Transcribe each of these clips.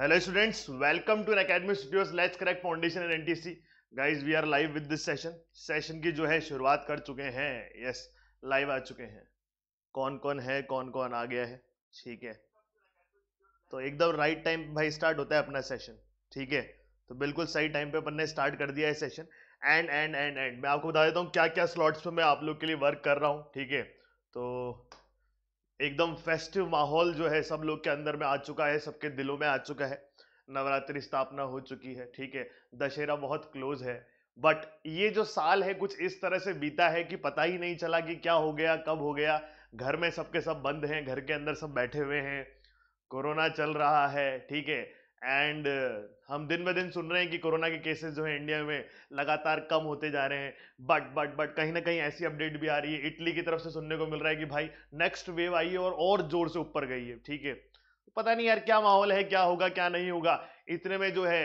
Hello students welcome to correct foundation Studios Let's Crack Foundation and NTC. Guys, we are live with session की जो है शुरुआत कर चुके हैं yes, लाइव आ चुके हैं कौन कौन है कौन कौन आ गया है ठीक है तो एकदम राइट टाइम भाई स्टार्ट होता है अपना सेशन ठीक है तो बिल्कुल सही टाइम पे अपन ने स्टार्ट कर दिया है session and and and and मैं आपको बता देता हूँ क्या क्या स्लॉट्स पे मैं आप लोग के लिए वर्क कर रहा हूँ ठीक है तो एकदम फेस्टिव माहौल जो है सब लोग के अंदर में आ चुका है सबके दिलों में आ चुका है नवरात्रि स्थापना हो चुकी है ठीक है दशहरा बहुत क्लोज है बट ये जो साल है कुछ इस तरह से बीता है कि पता ही नहीं चला कि क्या हो गया कब हो गया घर में सबके सब बंद हैं घर के अंदर सब बैठे हुए हैं कोरोना चल रहा है ठीक है एंड uh, हम दिन ब दिन सुन रहे हैं कि कोरोना के केसेस जो है इंडिया में लगातार कम होते जा रहे हैं बट बट बट कहीं ना कहीं ऐसी अपडेट भी आ रही है इटली की तरफ से सुनने को मिल रहा है कि भाई नेक्स्ट वेव आई है और और जोर से ऊपर गई है ठीक है पता नहीं यार क्या माहौल है क्या होगा क्या नहीं होगा इतने में जो है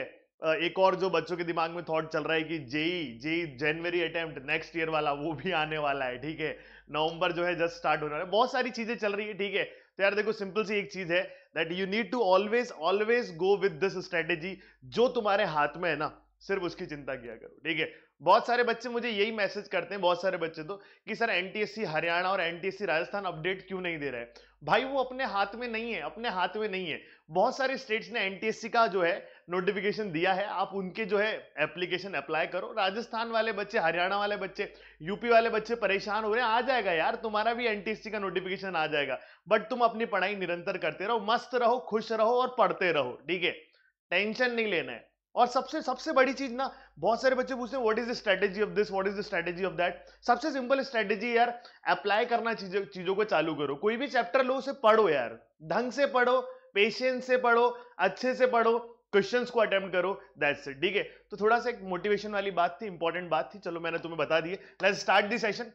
एक और जो बच्चों के दिमाग में थॉट चल रहा है कि JEE JEE January attempt next year वाला वो भी आने वाला है ठीक है नवंबर जो है जस्ट स्टार्ट होने वाला है बहुत सारी चीजें चल रही है ठीक है तो यार देखो सिंपल सी एक चीज है that you need to always always go with this strategy जो तुम्हारे हाथ में है ना सिर्फ उसकी चिंता किया करो ठीक है बहुत सारे बच्चे मुझे यही मैसेज करते हैं बहुत सारे बच्चे तो कि सर एनटीएससी हरियाणा और एनटीएससी राजस्थान अपडेट क्यों नहीं दे रहे भाई वो अपने हाथ में नहीं है अपने हाथ में नहीं है बहुत सारे स्टेट्स ने एनटीएससी का जो है नोटिफिकेशन दिया है आप उनके जो है एप्लीकेशन अप्लाई करो राजस्थान वाले बच्चे हरियाणा वाले बच्चे यूपी वाले बच्चे परेशान हो रहे हैं आ जाएगा यार तुम्हारा भी एनटीएससी का नोटिफिकेशन आ जाएगा बट तुम अपनी पढ़ाई निरंतर करते रहो मस्त रहो खुश रहो और पढ़ते रहो ठीक है टेंशन नहीं लेना है और सबसे सबसे बड़ी चीज ना बहुत सारे बच्चे पूछते हैं what is the strategy of this what is the strategy of that सबसे सिंपल स्ट्रेटेजी यार अप्लाई करना चीजों चीजों को चालू करो कोई भी चैप्टर लो उसे पढ़ो यार ढंग से पढ़ो पेशेंस से पढ़ो अच्छे से पढ़ो क्वेश्चंस को अटेम्प्ट करो दैट्स इट ठीक है तो थोड़ा सा एक मोटिवेशन वाली बात थी इंपॉर्टेंट बात थी चलो मैंने तुम्हें बता दिए let's start the session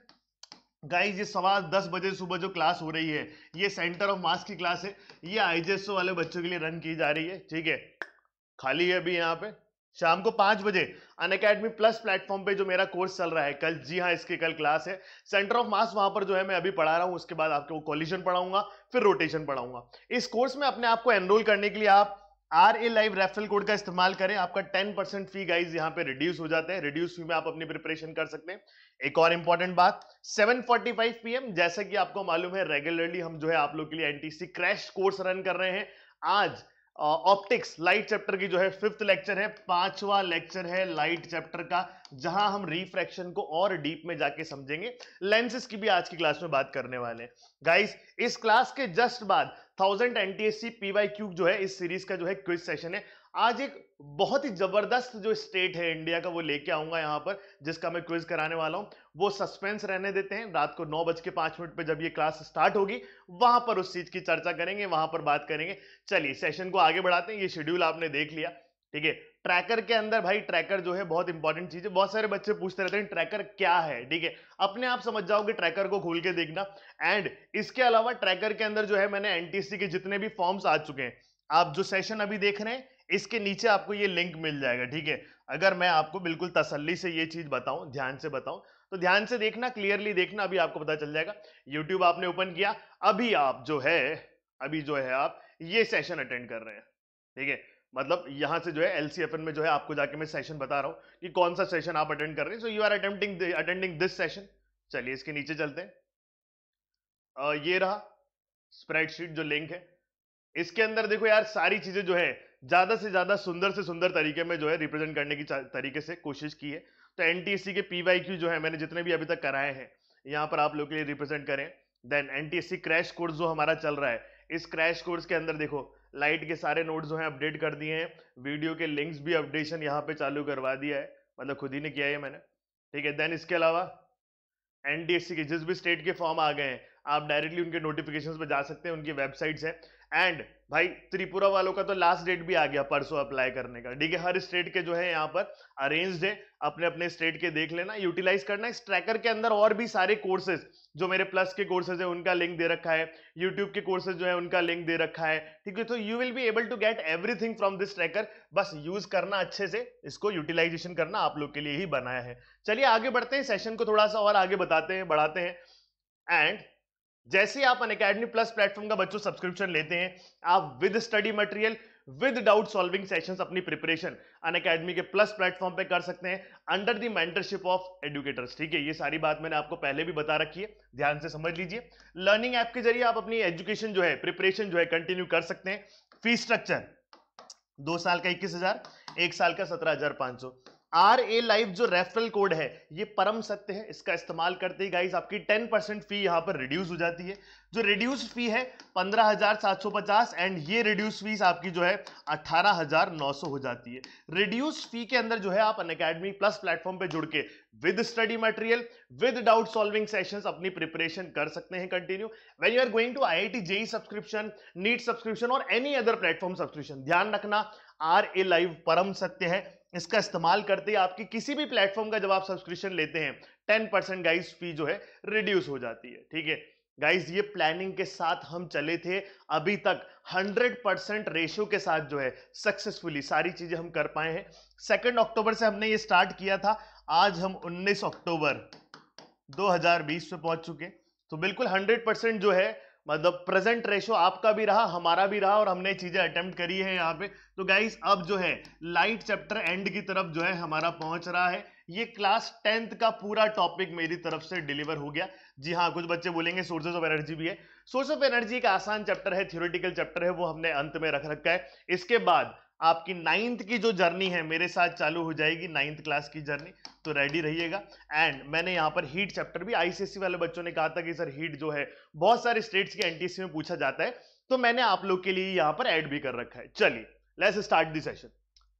guys ये सवा दस बजे सुबह जो क्लास हो रही है ये सेंटर ऑफ मास की क्लास है ये आईजीएसओ वाले बच्चों के लिए रन की जा रही है ठीक है खाली है अभी यहाँ पे शाम को पांच बजे अन अकेडमी प्लस प्लेटफॉर्म पे जो मेरा कोर्स चल रहा है कल जी हाँ इसकी कल क्लास है सेंटर ऑफ मास वहां पर जो है मैं अभी पढ़ा रहा हूँ उसके बाद आपको कॉलिशन पढ़ाऊंगा फिर रोटेशन पढ़ाऊंगा इस कोर्स में अपने आपको एनरोल करने के लिए आप R A live referral code का इस्तेमाल करें आपका 10 परसेंट फी गाइज यहाँ पे रिड्यूस हो जाते हैं रिड्यूस फी में आप अपनी प्रिपरेशन कर सकते हैं एक और इंपॉर्टेंट बात 7:45 पीएम जैसा कि आपको मालूम है रेगुलरली हम जो है आप लोग के लिए एनटीसी क्रैश कोर्स रन कर रहे हैं आज ऑप्टिक्स लाइट चैप्टर की जो है फिफ्थ लेक्चर है पांचवा लेक्चर है लाइट चैप्टर का जहां हम रिफ्रैक्शन को और डीप में जाके समझेंगे लेंसेज की भी आज की क्लास में बात करने वाले हैं गाइस इस क्लास के जस्ट बाद थाउजेंड एनटीएससी पीवाई क्यूब जो है इस सीरीज का जो है क्विज सेशन है आज एक बहुत ही जबरदस्त जो स्टेट है इंडिया का वो लेके आऊंगा यहां पर जिसका मैं क्विज कराने वाला हूं वो सस्पेंस रहने देते हैं रात को नौ बज के पांच मिनट पर जब ये क्लास स्टार्ट होगी वहां पर उस चीज की चर्चा करेंगे वहां पर बात करेंगे चलिए सेशन को आगे बढ़ाते हैं ये शेड्यूल आपने देख लिया ठीक है ट्रैकर के अंदर भाई ट्रैकर जो है बहुत इंपॉर्टेंट चीज है बहुत सारे बच्चे पूछते रहते हैं ट्रैकर क्या है ठीक है अपने आप समझ जाओगे ट्रैकर को खोल के देखना एंड इसके अलावा ट्रैकर के अंदर जो है मैंने एनटीसी के जितने भी फॉर्म्स आ चुके हैं आप जो सेशन अभी देख रहे हैं इसके नीचे आपको ये लिंक मिल जाएगा ठीक है अगर मैं आपको बिल्कुल तसल्ली से ये चीज़ बताऊं ध्यान से बताऊं तो ध्यान से देखना क्लियरली देखना अभी आपको पता चल जाएगा यूट्यूब आपने ओपन किया अभी आप जो है अभी जो है आप ये सेशन अटेंड कर रहे हैं ठीक है मतलब यहां से जो है एल में जो है आपको जाके मैं सेशन बता रहा हूं कि कौन सा सेशन आप अटेंड कर रहे हैं so you are attempting attending this session चलिए इसके नीचे चलते हैं आ, ये रहा स्प्रेडशीट जो लिंक है इसके अंदर देखो यार सारी चीजें जो है ज़्यादा से ज़्यादा सुंदर से सुंदर तरीके में जो है रिप्रेजेंट करने की तरीके से कोशिश की है तो एन के पी जो है मैंने जितने भी अभी तक कराए हैं यहाँ पर आप लोग के लिए रिप्रेजेंट करें देन एन क्रैश कोर्स जो हमारा चल रहा है इस क्रैश कोर्स के अंदर देखो लाइट के सारे नोट्स जो है अपडेट कर दिए हैं वीडियो के लिंक्स भी अपडेशन यहाँ पे चालू करवा दिया है मतलब खुद ही ने किया है मैंने ठीक है देन इसके अलावा एन के जिस भी स्टेट के फॉर्म आ गए हैं आप डायरेक्टली उनके नोटिफिकेशन पर जा सकते हैं उनकी वेबसाइट्स हैं एंड भाई त्रिपुरा वालों का तो लास्ट डेट भी आ गया परसों अप्लाई करने का ठीक है हर स्टेट के जो है यहाँ पर अरेंज है अपने अपने स्टेट के देख लेना यूटिलाइज करना इस ट्रैकर के अंदर और भी सारे कोर्सेज जो मेरे प्लस के कोर्सेज है उनका लिंक दे रखा है यूट्यूब के कोर्सेज जो है उनका लिंक दे रखा है ठीक है तो you will be able to get everything from this tracker बस यूज करना अच्छे से इसको यूटिलाइजेशन करना आप लोग के लिए ही बनाया है चलिए आगे बढ़ते हैं सेशन को थोड़ा सा और आगे बताते हैं बढ़ाते हैं एंड जैसे आप अन अकेडमी प्लस प्लेटफॉर्म का बच्चों सब्सक्रिप्शन लेते हैं आप with study material with doubt solving sessions अपनी प्रिपरेशन अन अकेडमी के प्लस प्लेटफॉर्म पे कर सकते हैं under the mentorship of educators ठीक है ये सारी बात मैंने आपको पहले भी बता रखी है ध्यान से समझ लीजिए लर्निंग ऐप के जरिए आप अपनी एजुकेशन जो है प्रिपरेशन जो है कंटिन्यू कर सकते हैं फी स्ट्रक्चर दो साल का इक्कीस हजार एक साल का सत्रह हजार पांच सौ आर ए लाइफ जो रेफरल कोड है ये परम सत्य है इसका इस्तेमाल करते ही गाइज आपकी 10 परसेंट फी यहाँ पर रिड्यूस हो जाती है जो रिड्यूस फी है 15,750 एंड ये रिड्यूस फीस आपकी जो है 18,900 हो जाती है रिड्यूस फी के अंदर जो है आप अन अकेडमी प्लस प्लेटफॉर्म पे जुड़ के with study material with doubt solving sessions अपनी प्रिपरेशन कर सकते हैं continue when you are going to I IIT JEE subscription NEET subscription और एनी अदर प्लेटफॉर्म सब्सक्रिप्शन ध्यान रखना आर ए लाइव परम सत्य है इसका इस्तेमाल करते ही आपकी किसी भी प्लेटफॉर्म का जब आप सब्सक्रिप्शन लेते हैं टेन परसेंट गाइस फी जो है रिड्यूस हो जाती है ठीक है गाइस ये प्लानिंग के साथ हम चले थे अभी तक 100 परसेंट रेशियो के साथ जो है सक्सेसफुली सारी चीजें हम कर पाए हैं सेकेंड अक्टूबर से हमने ये स्टार्ट किया था आज हम 19 अक्टूबर 2020 पे पहुंच चुके तो बिल्कुल 100 परसेंट जो है मतलब प्रेजेंट रेशो आपका भी रहा हमारा भी रहा और हमने चीजें अटेम्प्ट करी है यहाँ पे तो गाइस अब जो है लाइट चैप्टर एंड की तरफ जो है हमारा पहुंच रहा है ये क्लास टेंथ का पूरा टॉपिक मेरी तरफ से डिलीवर हो गया जी हाँ कुछ बच्चे बोलेंगे सोर्सेज ऑफ एनर्जी भी है सोर्स ऑफ एनर्जी का आसान चैप्टर है थियोरिटिकल चैप्टर है वो हमने अंत में रख रखा है इसके बाद आपकी नाइन्थ की जो जर्नी है मेरे साथ चालू हो जाएगी नाइन्थ क्लास की जर्नी तो रेडी रहिएगा एंड मैंने यहाँ पर हीट चैप्टर भी आईसीएससी वाले बच्चों ने कहा था कि सर हीट जो है बहुत सारे स्टेट्स के एनटीसी में पूछा जाता है तो मैंने आप लोग के लिए यहाँ पर ऐड भी कर रखा है चलिए लेट्स स्टार्ट दी सेशन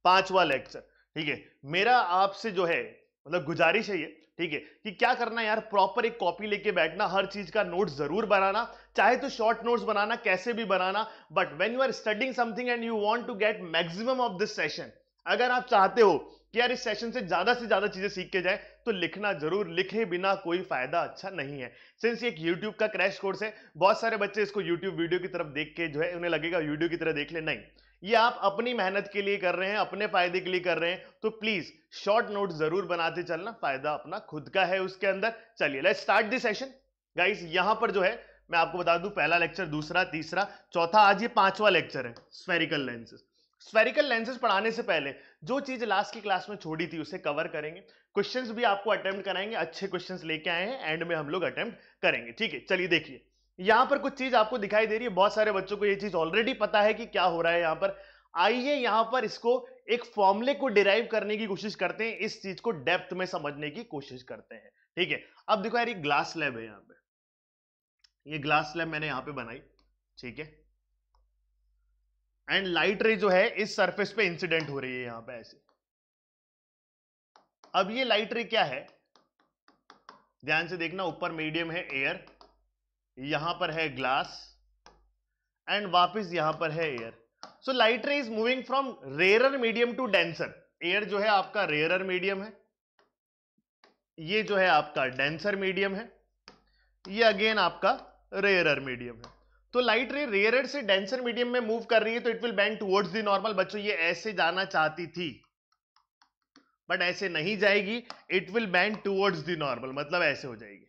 पांचवा लेक्चर ठीक है मेरा आपसे जो है मतलब गुजारिश है ये ठीक है कि क्या करना यार प्रॉपर एक कॉपी लेके बैठना हर चीज का नोट जरूर बनाना चाहे तो शॉर्ट नोट्स बनाना कैसे भी बनाना but when you are studying something and you want to get maximum of this session अगर आप चाहते हो कि यार इस सेशन से ज्यादा से ज्यादा चीजें सीख के जाए तो लिखना जरूर लिखे बिना कोई फायदा अच्छा नहीं है सिंस एक यूट्यूब का क्रैश कोर्स है बहुत सारे बच्चे इसको यूट्यूब वीडियो की तरफ देख के जो है उन्हें लगेगा वीडियो की तरह देख ले नहीं ये आप अपनी मेहनत के लिए कर रहे हैं अपने फायदे के लिए कर रहे हैं तो प्लीज शॉर्ट नोट जरूर बनाते चलना फायदा अपना खुद का है उसके अंदर चलिए let's start this session guys यहां पर जो है मैं आपको बता दूं पहला लेक्चर दूसरा तीसरा चौथा आज ये पांचवा लेक्चर है स्फेरिकल लेंसेज स्फेरिकल लेंसेज पढ़ाने से पहले जो चीज लास्ट की क्लास में छोड़ी थी उसे कवर करेंगे क्वेश्चंस भी आपको अटेम्प्ट कराएंगे अच्छे क्वेश्चंस लेके आए हैं एंड में हम लोग अटेम्प्ट करेंगे ठीक है चलिए देखिए यहां पर कुछ चीज आपको दिखाई दे रही है बहुत सारे बच्चों को ये चीज ऑलरेडी पता है कि क्या हो रहा है यहां पर आइए यहां पर इसको एक फॉर्मुले को डिराइव करने की कोशिश करते हैं इस चीज को डेप्थ में समझने की कोशिश करते हैं ठीक है अब देखो यार ये ग्लास लैब है यहां पे ये ग्लास लैब मैंने यहां पे बनाई ठीक है एंड लाइट रे जो है इस सरफेस पे इंसिडेंट हो रही है यहां पे ऐसे अब ये लाइट रे क्या है ध्यान से देखना ऊपर मीडियम है एयर यहां पर है ग्लास एंड वापस यहां पर है air so light ray is moving from rarer medium to denser air जो है आपका रेयरर मीडियम है ये जो है आपका डेंसर मीडियम है ये अगेन आपका रेयर मीडियम है तो लाइट रे रेयर से डेंसर मीडियम में मूव कर रही है तो it will bend towards the normal बच्चों ये ऐसे जाना चाहती थी बट ऐसे नहीं जाएगी it will bend towards the normal मतलब ऐसे हो जाएगी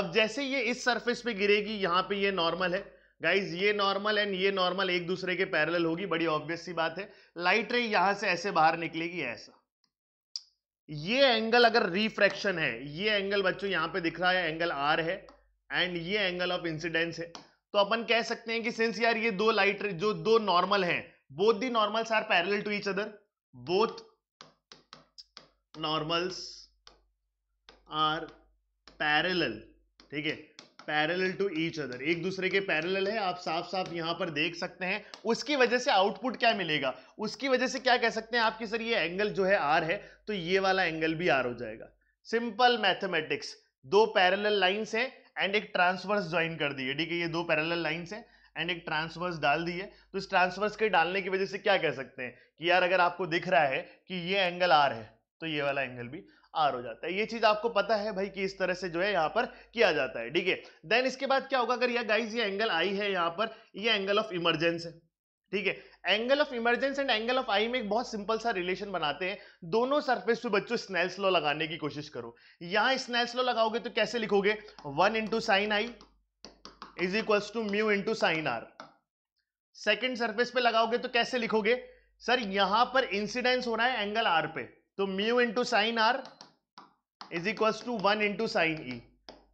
अब जैसे ये इस सरफेस पे गिरेगी यहां पे ये नॉर्मल है गाइज ये नॉर्मल एंड ये नॉर्मल एक दूसरे के पैरल होगी बड़ी ऑब्वियस सी बात है लाइट रे यहां से ऐसे बाहर निकलेगी ऐसा ये एंगल अगर रिफ्रैक्शन है ये एंगल बच्चों यहां पे दिख रहा है एंगल आर है एंड ये एंगल ऑफ इंसिडेंस है तो अपन कह सकते हैं कि सिंस यार ये दो लाइट जो दो नॉर्मल हैं both the normals are parallel to each other both normals are parallel ठीक है पैरेलल टू ईच अदर एक दूसरे के पैरेलल है आप साफ साफ यहां पर देख सकते हैं उसकी वजह से आउटपुट क्या मिलेगा उसकी वजह से क्या कह सकते हैं आपकी सर ये एंगल जो है आर है तो ये वाला एंगल भी आर हो जाएगा सिंपल मैथमेटिक्स दो पैरेलल लाइंस हैं एंड एक ट्रांसवर्स ज्वाइन कर दिए ठीक है ये दो पैरेलल लाइंस हैं एंड एक ट्रांसवर्स डाल दी है तो इस ट्रांसवर्स के डालने की वजह से क्या कह सकते हैं कि यार अगर आपको दिख रहा है कि ये एंगल आर है तो ये वाला एंगल भी आर हो जाता है ये चीज आपको पता है भाई कि इस तरह से जो है यहाँ पर किया जाता है ठीक है देन इसके बाद क्या होगा अगर यह गाइज ये एंगल आई है यहाँ पर ये एंगल ऑफ इमरजेंस है ठीक है angle of emergence and angle of I में एक बहुत सिंपल सा रिलेशन बनाते हैं दोनों सरफेस पे बच्चों स्नेल्स लॉ लगाने की कोशिश करो यहां स्नेल्स लॉ लगाओगे तो कैसे लिखोगे one into sine I is equals to mu into sine R second surface पे लगाओगे तो कैसे लिखोगे सर यहां पर इंसिडेंस हो रहा है एंगल आर पे तो mu into sine R is equals to one into sine E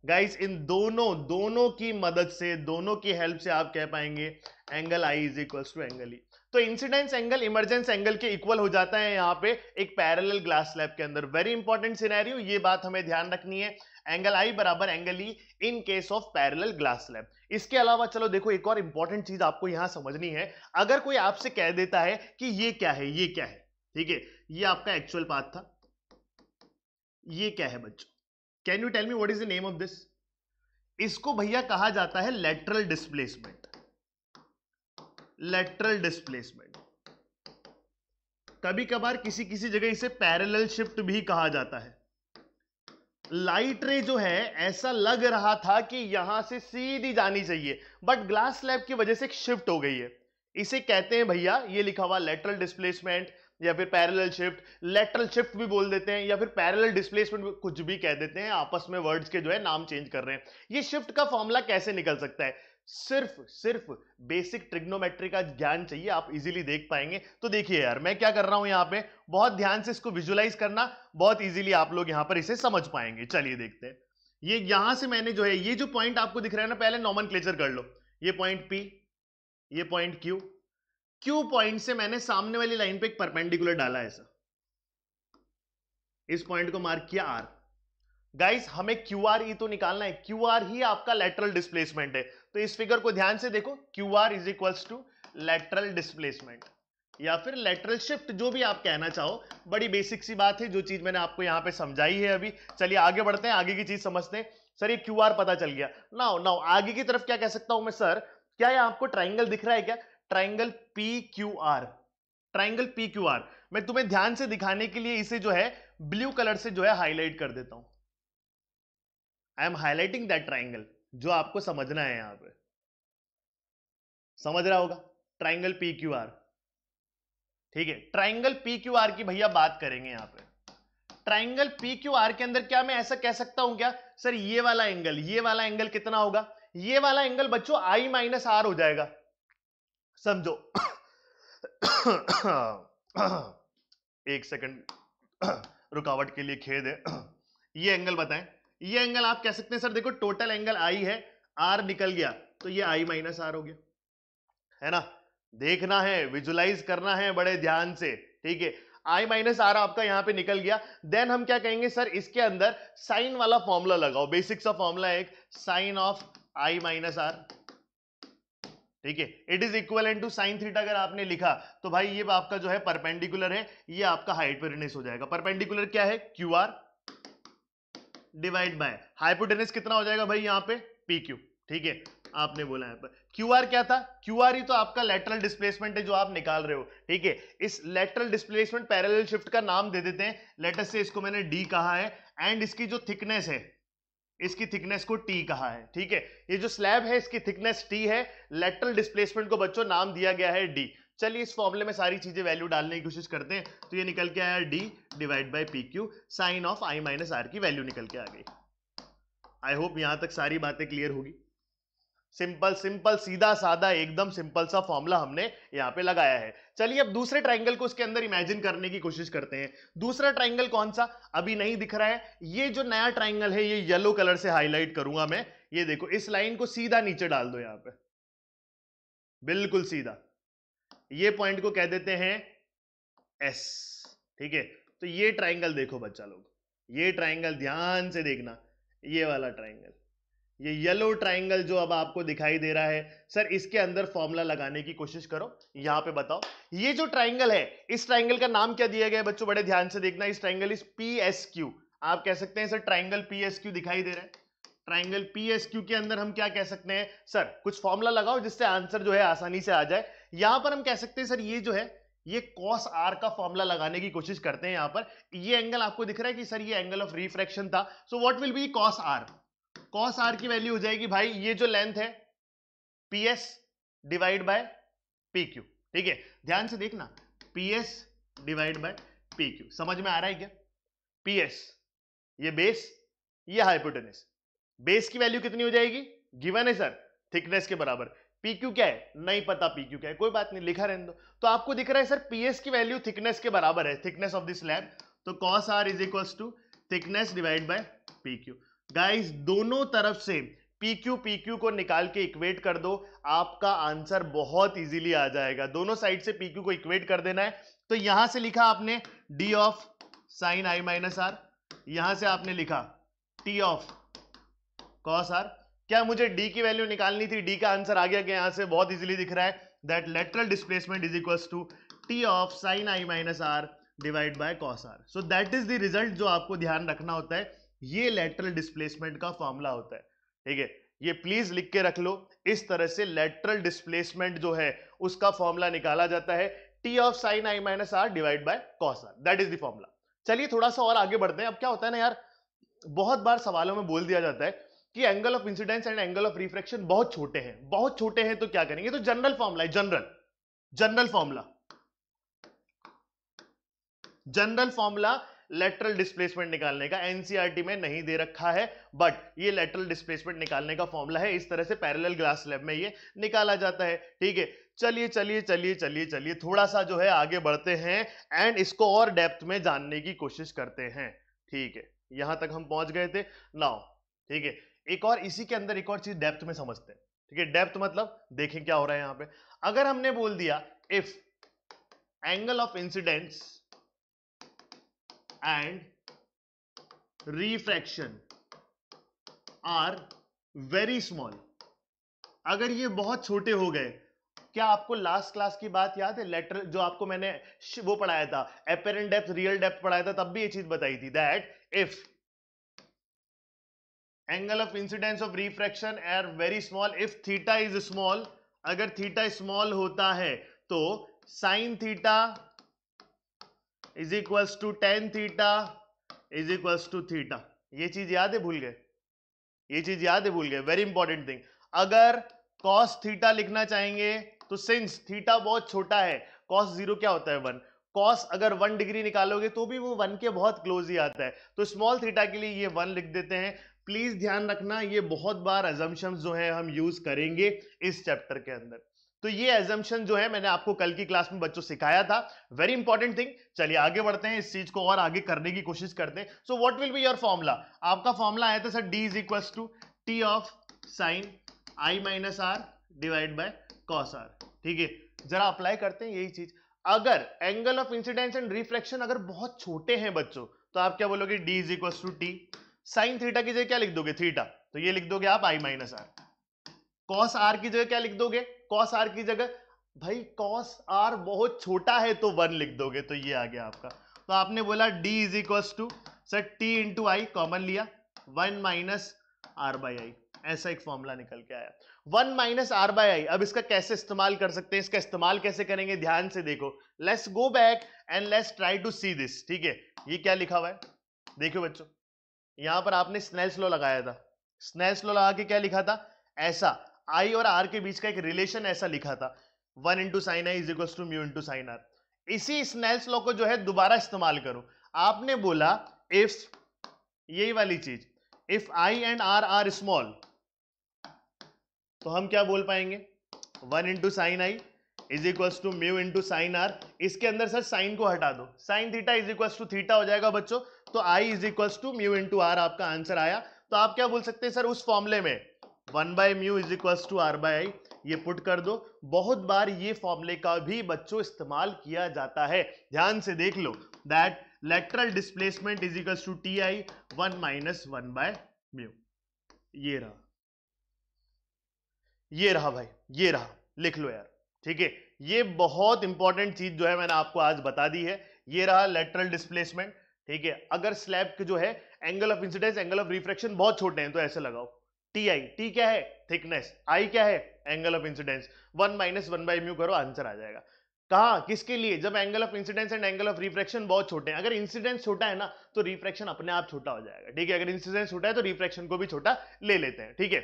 guys इन दोनों दोनों की मदद से दोनों की हेल्प से आप कह पाएंगे angle I is equals to angle E e। तो इंसिडेंस एंगल इमरजेंस एंगल के इक्वल हो जाता है यहां पे एक पैरेलल ग्लास स्लैब के अंदर वेरी इंपॉर्टेंट सिनेरियो ये बात हमें ध्यान रखनी है एंगल आई बराबर angle E in case of parallel glass slab इसके अलावा चलो देखो एक और इंपॉर्टेंट चीज आपको यहां समझनी है अगर कोई आपसे कह देता है कि ये क्या है ये क्या है ठीक है ये आपका एक्चुअल पाथ था ये क्या है बच्चों can you tell me what is the name of this इसको भैया कहा जाता है लेटरल डिस्प्लेसमेंट लेटरल डिस्प्लेसमेंट कभी कभार किसी किसी जगह इसे पैरेलल शिफ्ट भी कहा जाता है लाइट रे जो है ऐसा लग रहा था कि यहां से सीधी जानी चाहिए बट ग्लास स्लैब की वजह से शिफ्ट हो गई है इसे कहते हैं भैया ये लिखा हुआ लेटरल डिस्प्लेसमेंट या फिर पैरेलल शिफ्ट लेटरल शिफ्ट भी बोल देते हैं या फिर पैरेलल डिस्प्लेसमेंट कुछ भी कह देते हैं आपस में वर्ड्स के जो है नाम चेंज कर रहे हैं ये शिफ्ट का फॉर्मूला कैसे निकल सकता है सिर्फ सिर्फ बेसिक ट्रिग्नोमेट्री का ज्ञान चाहिए आप इजीली देख पाएंगे तो देखिए यार मैं क्या कर रहा हूं यहां पे बहुत ध्यान से इसको विजुलाइज करना बहुत इजीली आप लोग यहां पर इसे समझ पाएंगे चलिए देखते हैं ये यहां से मैंने जो है ये जो पॉइंट आपको दिख रहा है ना पहले नॉमन कर लो ये पॉइंट पी ये पॉइंट क्यू क्यू पॉइंट से मैंने सामने वाली लाइन पे एक परपेंडिकुलर डाला ऐसा इस पॉइंट को मार्क किया आर गाइस हमें क्यू आर ई तो निकालना है क्यू आर ही आपका लेटरल डिस्प्लेसमेंट है तो इस फिगर को ध्यान से देखो Q R is equals to lateral displacement या फिर लेटरल शिफ्ट जो भी आप कहना चाहो बड़ी बेसिक सी बात है जो चीज मैंने आपको यहां पे समझाई है अभी चलिए आगे बढ़ते हैं आगे की चीज समझते हैं सर ये क्यू पता चल गया नाउ नाउ आगे की तरफ क्या कह सकता हूं मैं सर क्या ये आपको ट्राइंगल दिख रहा है क्या triangle P Q R triangle P Q R मैं तुम्हें ध्यान से दिखाने के लिए इसे जो है ब्लू कलर से जो है हाईलाइट कर देता हूं I am highlighting that triangle जो आपको समझना है यहां पे समझ रहा होगा ट्राइंगल पी क्यू आर ठीक है ट्राइंगल पी क्यू आर की भैया बात करेंगे यहां पे ट्राइंगल पी क्यू आर के अंदर क्या मैं ऐसा कह सकता हूं क्या सर ये वाला एंगल ये वाला एंगल कितना होगा ये वाला एंगल बच्चों आई माइनस आर हो जाएगा समझो एक सेकंड रुकावट के लिए खेद है ये एंगल बताएं ये एंगल आप कह सकते हैं सर देखो टोटल एंगल आई है आर निकल गया तो ये आई माइनस आर हो गया है ना देखना है विजुलाइज करना है बड़े ध्यान से ठीक है आई माइनस आर आपका यहां पे निकल गया देन हम क्या कहेंगे सर इसके अंदर साइन वाला फॉर्मूला लगाओ बेसिक सा फॉर्मूला एक sine of I minus R ठीक है it is equal to sine theta अगर आपने लिखा तो भाई ये आपका जो है परपेंडिकुलर है ये आपका हाइट पर हो जाएगा परपेंडिकुलर क्या है Q R divide by hypotenuse कितना हो जाएगा भाई यहां पे पी क्यू ठीक है आपने बोला यहाँ पर क्यू आर क्या था क्यू आर ही तो आपका लेटरल डिस्प्लेसमेंट है जो आप निकाल रहे हो ठीक है इस लेटरल डिस्प्लेसमेंट पैरल शिफ्ट का नाम दे देते हैं लेटर से इसको मैंने डी कहा है एंड इसकी जो थिकनेस है इसकी थिकनेस को टी कहा है ठीक है ये जो स्लैब है इसकी थिकनेस टी है लेटरल डिस्प्लेसमेंट को बच्चों नाम दिया गया है डी चलिए इस फॉर्मुले में सारी चीजें वैल्यू डालने की कोशिश करते हैं तो ये निकल के आया D divide by P Q sine of I minus R की वैल्यू निकल के आ गई आई होप यहां तक सारी बातें क्लियर होगी सिंपल सिंपल सीधा साधा एकदम सिंपल सा फॉर्मूला हमने यहां पे लगाया है चलिए अब दूसरे ट्राइंगल को उसके अंदर इमेजिन करने की कोशिश करते हैं दूसरा ट्राइंगल कौन सा अभी नहीं दिख रहा है ये जो नया ट्राइंगल है ये येलो कलर से हाईलाइट करूंगा मैं ये देखो इस लाइन को सीधा नीचे डाल दो यहां पे बिल्कुल सीधा ये पॉइंट को कह देते हैं एस ठीक है तो ये ट्राइंगल देखो बच्चा लोग ये ट्राइंगल ध्यान से देखना ये वाला ट्राइंगल ये येलो ट्राइंगल जो अब आपको दिखाई दे रहा है सर इसके अंदर फॉर्मूला लगाने की कोशिश करो यहां पे बताओ ये जो ट्राइंगल है इस ट्राइंगल का नाम क्या दिया गया बच्चों बड़े ध्यान से देखना इस ट्राइंगल इस पी एस क्यू आप कह सकते हैं sir triangle P S Q दिखाई दे रहा है ट्राइंगल पी एस क्यू के अंदर हम क्या कह सकते हैं सर कुछ फॉर्मूला लगाओ जिससे आंसर जो है आसानी से आ जाए यहां पर हम कह सकते हैं सर ये जो है ये कॉस आर का फॉर्मूला लगाने की कोशिश करते हैं यहां पर ये एंगल आपको दिख रहा है कि सर ये एंगल ऑफ रिफ्रैक्शन था so what will be cos R cos R की वैल्यू हो जाएगी भाई ये जो लेंथ है P S divide by P Q ठीक है ध्यान से देखना P S divide by P Q समझ में आ रहा है क्या पी एस ये बेस ये हाइपोटेनस बेस की वैल्यू कितनी हो जाएगी गिवन है सर थिकनेस के बराबर पीक्यू क्या है नहीं पता पीक्यू क्या है कोई बात नहीं लिखा रहने दो तो आपको दिख रहा है सर पीएस की वैल्यू थिकनेस के बराबर है थिकनेस ऑफ दिस लैब तो cos R is equals to thickness divide by PQ guys दोनों तरफ से पी क्यू पी क्यू को निकाल के इक्वेट कर दो आपका आंसर बहुत इजीली आ जाएगा दोनों साइड से पी क्यू को इक्वेट कर देना है तो यहां से लिखा आपने D of sine I minus R यहां से आपने लिखा टी ऑफ कॉस आर क्या मुझे डी की वैल्यू निकालनी थी डी का आंसर आ गया यहां से बहुत इजीली दिख रहा है that lateral displacement is equal to T of sine I minus are divide by cos R so that is the result जो आपको ध्यान रखना होता है ये लेटरल डिस्प्लेसमेंट का फॉर्मूला होता है ठीक है ये प्लीज लिख के रख लो इस तरह से लेटरल डिस्प्लेसमेंट जो है उसका फॉर्मूला निकाला जाता है T of sine I minus are divide by cos R that is the formula चलिए थोड़ा सा और आगे बढ़ते हैं अब क्या होता है ना यार बहुत बार सवालों में बोल दिया जाता है कि angle of incidence and angle of refraction बहुत छोटे हैं बहुत छोटे हैं तो क्या करेंगे तो जनरल फॉर्मूला है general general formula general formula lateral displacement निकालने का एनसीआरटी e में नहीं दे रखा है बट ये लेटरल डिस्प्लेसमेंट निकालने का फॉर्मूला है इस तरह से पैरेलल ग्लास लैब में ये निकाला जाता है ठीक है चलिए चलिए चलिए चलिए चलिए थोड़ा सा जो है आगे बढ़ते हैं एंड इसको और डेप्थ में जानने की कोशिश करते हैं ठीक है यहां तक हम पहुंच गए थे नाउ ठीक है एक और इसी के अंदर एक और चीज डेप्थ में समझते हैं ठीक है डेप्थ मतलब देखें क्या हो रहा है यहां पे अगर हमने बोल दिया if angle of incidence and refraction are very small अगर ये बहुत छोटे हो गए क्या आपको लास्ट क्लास की बात याद है लेटर जो आपको मैंने वो पढ़ाया था एपेरेंट डेप्थ रियल डेप्थ पढ़ाया था तब भी ये चीज बताई थी that if angle of incidence of refraction are very small if theta is small अगर theta small होता है तो sin theta is equals to tan theta is equals to theta ये चीज याद है भूल गए ये चीज याद है भूल गए वेरी इंपॉर्टेंट थिंग अगर cos थीटा लिखना चाहेंगे तो सिंस थीटा बहुत छोटा है cos जीरो क्या होता है वन कॉस अगर वन डिग्री निकालोगे तो भी वो वन के बहुत क्लोज ही आता है तो स्मॉल थीटा के लिए ये वन लिख देते हैं प्लीज ध्यान रखना ये बहुत बार एजम्पन जो है हम यूज करेंगे इस चैप्टर के अंदर तो ये एजम्पन जो है मैंने आपको कल की क्लास में बच्चों सिखाया था वेरी इंपॉर्टेंट थिंग चलिए आगे बढ़ते हैं इस चीज को और आगे करने की कोशिश करते हैं so what will be your formula आपका फॉर्मूला आया था sir D is equal to T of sine I minus are divide by cos R ठीक है जरा अप्लाई करते हैं यही चीज अगर angle of incidence and reflection अगर बहुत छोटे हैं बच्चों तो आप क्या बोलोगे D is equal to T sine theta की जगह क्या लिख दोगे थीटा तो ये लिख दोगे आप I minus R cos R की जगह क्या लिख दोगे कॉस आर की जगह भाई कॉस आर बहुत छोटा है तो वन लिख दोगे तो ये आ गया आपका तो आपने बोला D is equal to sir t into I common लिया one minus R by I ऐसा एक फॉर्मूला निकल के आया one minus R by I अब इसका कैसे इस्तेमाल कर सकते हैं इसका इस्तेमाल कैसे करेंगे ध्यान से देखो let's go back and let's try to see this ठीक है ये क्या लिखा हुआ है देखो बच्चों यहां पर आपने स्नेल्स लॉ लगाया था स्नेल स्लो लगा के क्या लिखा था ऐसा आई और आर के बीच का एक रिलेशन ऐसा लिखा था one into sine I is equal to mu into sine R इसी स्नेल स्लो को जो है दोबारा इस्तेमाल करो आपने बोला इफ यही वाली चीज if I and R R small तो हम क्या बोल पाएंगे one into sine I is equal to mu into sine R इसके अंदर सर साइन को हटा दो sine theta is equal to theta हो जाएगा बच्चों तो I is equal to mu into R आपका आंसर आया तो आप क्या बोल सकते हैं सर उस फॉर्मुले में one by mu is equal to R by I ये पुट कर दो बहुत बार ये फॉर्मुले का भी बच्चों इस्तेमाल किया जाता है ध्यान से देख लो that lateral displacement is equal to T I one minus one by mu ये रहा ये रहा भाई ये रहा लिख लो यार ठीक है ये बहुत इंपॉर्टेंट चीज जो है मैंने आपको आज बता दी है ये रहा लेटरल डिस्प्लेसमेंट ठीक है अगर स्लैब के जो है angle of incidence angle of refraction बहुत छोटे हैं तो ऐसे लगाओ टी आई टी क्या है थिकनेस आई क्या है angle of incidence one minus one by mu करो आंसर आ जाएगा कहा किसके लिए जब angle of incidence and angle of refraction बहुत छोटे हैं अगर इंसिडेंस छोटा है ना तो रिफ्रेक्शन अपने आप छोटा हो जाएगा ठीक है अगर इंसिडेंस छोटा है तो रिफ्रेक्शन को भी छोटा ले लेते हैं ठीक है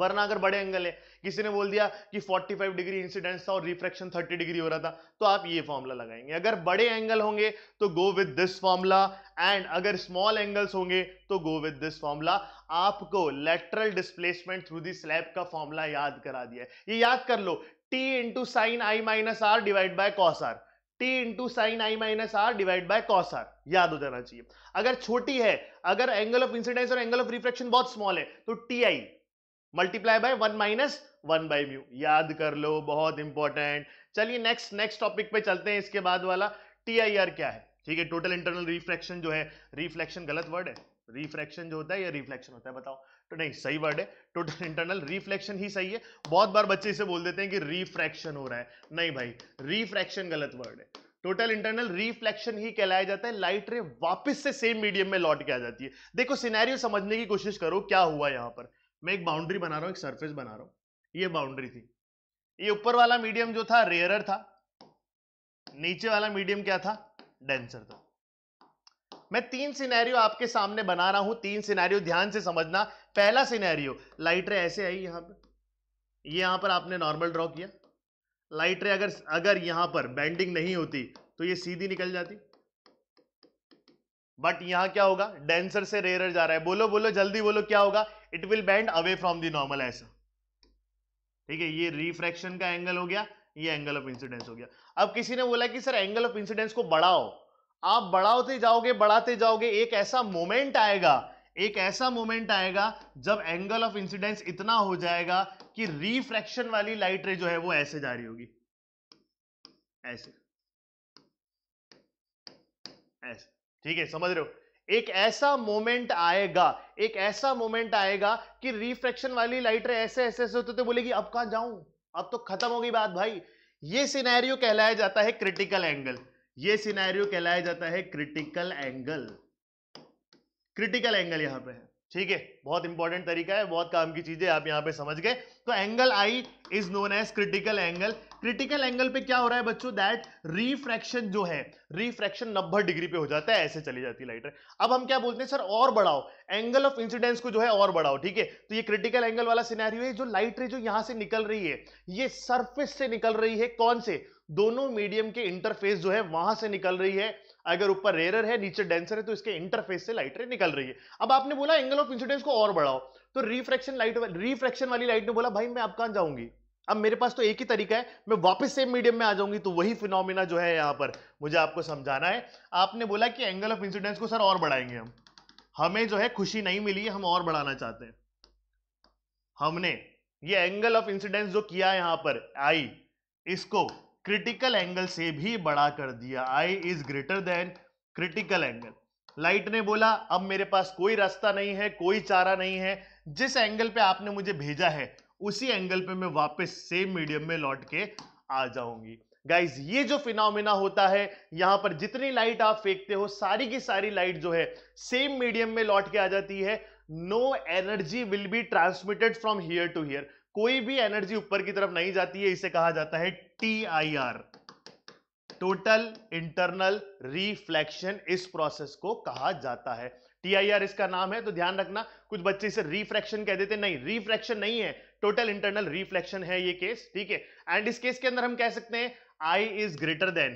वरना अगर बड़े एंगल है किसी ने बोल दिया कि 45 डिग्री इंसिडेंस था और रिफ्रैक्शन 30 डिग्री हो रहा था तो आप ये फॉर्मूला लगाएंगे अगर बड़े एंगल होंगे तो go with this formula and अगर स्मॉल एंगल्स होंगे तो गो विद दिस फॉर्मूला आपको lateral displacement through the slab का फॉर्मूला याद करा दिया है ये याद कर लो T into sine I minus are divide by cos R T into sine I minus are divide by cos R याद हो जाना चाहिए अगर छोटी है अगर एंगल ऑफ इंसिडेंस और एंगल ऑफ रिफ्लेक्शन बहुत स्मॉल है तो T I multiply by one minus one by mu याद कर लो बहुत इंपॉर्टेंट चलिए नेक्स्ट नेक्स्ट टॉपिक पे चलते हैं इसके बाद वाला टी आई आर क्या है ठीक है टोटल इंटरनल रिफ्लेक्शन जो है रिफ्लेक्शन गलत वर्ड है रिफ्रैक्शन जो होता है या रिफ्लेक्शन होता है बताओ तो नहीं सही वर्ड है टोटल इंटरनल रिफ्लेक्शन ही सही है बहुत बार बच्चे इसे बोल देते हैं कि रिफ्रैक्शन हो रहा है नहीं भाई रिफ्रैक्शन गलत वर्ड है टोटल इंटरनल रिफ्लेक्शन ही कहलाया जाता है लाइट रे वापस से सेम मीडियम में लौट के आ जाती है देखो सिनेरियो समझने की कोशिश करो क्या हुआ यहां पर मैं एक बाउंड्री बना रहा हूँ एक सरफेस बना रहा हूं ये बाउंड्री थी ये ऊपर वाला मीडियम जो था रेयरर था नीचे वाला मीडियम क्या था डेंसर था मैं तीन सिनेरियो आपके सामने बना रहा हूं तीन सिनेरियो ध्यान से समझना पहला सिनेरियो लाइट रे ऐसे आई यहां पर ये यहां पर आपने नॉर्मल ड्रॉ किया लाइट रे अगर अगर यहां पर बैंडिंग नहीं होती तो ये सीधी निकल जाती बट यहां क्या होगा डेंसर से रेयर जा रहा है बोलो बोलो जल्दी बोलो क्या होगा it will bend away from the normal ऐसा ठीक है ये रिफ्रैक्शन का एंगल हो गया ये एंगल ऑफ इंसिडेंस हो गया अब किसी ने बोला कि सर एंगल ऑफ इंसिडेंस को बढ़ाओ आप बढ़ाते जाओगे बढ़ाते जाओगे एक ऐसा मोमेंट आएगा एक ऐसा मोमेंट आएगा जब एंगल ऑफ इंसिडेंस इतना हो जाएगा कि रिफ्रैक्शन वाली लाइट रे जो है वो ऐसे जा रही होगी ऐसे ऐसे ठीक है समझ रहे हो एक ऐसा मोमेंट आएगा एक ऐसा मोमेंट आएगा कि रिफ्रेक्शन वाली लाइटर ऐसे ऐसे ऐसे होते तो बोलेगी अब कहा जाऊं अब तो खत्म होगी बात भाई ये सिनेरियो कहलाया जाता है क्रिटिकल एंगल ये सिनेरियो कहलाया जाता है क्रिटिकल एंगल क्रिटिकल एंगल यहां पे है ठीक है बहुत इंपॉर्टेंट तरीका है बहुत काम की चीज है आप यहां पे समझ गए तो angle I is known as critical angle critical angle पे क्या हो रहा है बच्चों दैट रिफ्रैक्शन जो है रिफ्रैक्शन नब्बे डिग्री पे हो जाता है ऐसे चली जाती है लाइटर अब हम क्या बोलते हैं सर और बढ़ाओ एंगल ऑफ इंसिडेंस को जो है और बढ़ाओ ठीक है तो ये क्रिटिकल एंगल वाला सिनेरियो है जो लाइट रे जो यहां से निकल रही है ये सरफेस से निकल रही है कौन से दोनों मीडियम के इंटरफेस जो है वहां से निकल रही है अगर ऊपर रेरर है नीचे डेंसर है तो इसके इंटरफेस से लाइट रे निकल रही है अब आपने बोला एंगल ऑफ इंसिडेंस को और बढ़ाओ तो रिफ्रैक्शन लाइट रिफ्रैक्शन वाली लाइट ने बोला भाई मैं आप कहां जाऊंगी अब मेरे पास तो एक ही तरीका है मैं वापस सेम मीडियम में आ जाऊंगी तो वही फिनोमिना जो है यहां पर मुझे आपको समझाना है आपने बोला कि एंगल ऑफ इंसिडेंस को सर और बढ़ाएंगे हम हमें जो है खुशी नहीं मिली हम और बढ़ाना चाहते हैं हमने ये एंगल ऑफ इंसिडेंस जो किया यहां पर आई इसको क्रिटिकल एंगल से भी बड़ा कर दिया I is greater than critical angle light ने बोला अब मेरे पास कोई रास्ता नहीं है कोई चारा नहीं है जिस एंगल पे आपने मुझे भेजा है उसी एंगल पे मैं वापस सेम मीडियम में लौट के आ जाऊंगी गाइज ये जो फिनोमिना होता है यहां पर जितनी लाइट आप फेंकते हो सारी की सारी लाइट जो है सेम मीडियम में लौट के आ जाती है no energy will be transmitted from here to here कोई भी एनर्जी ऊपर की तरफ नहीं जाती है इसे कहा जाता है T I R total internal reflection इस प्रोसेस को कहा जाता है टीआईआर इसका नाम है तो ध्यान रखना कुछ बच्चे इसे रिफ्रैक्शन कह देते नहीं रिफ्रैक्शन नहीं है टोटल इंटरनल रिफ्लेक्शन है ये केस ठीक है एंड इस केस के अंदर हम कह सकते हैं I is greater than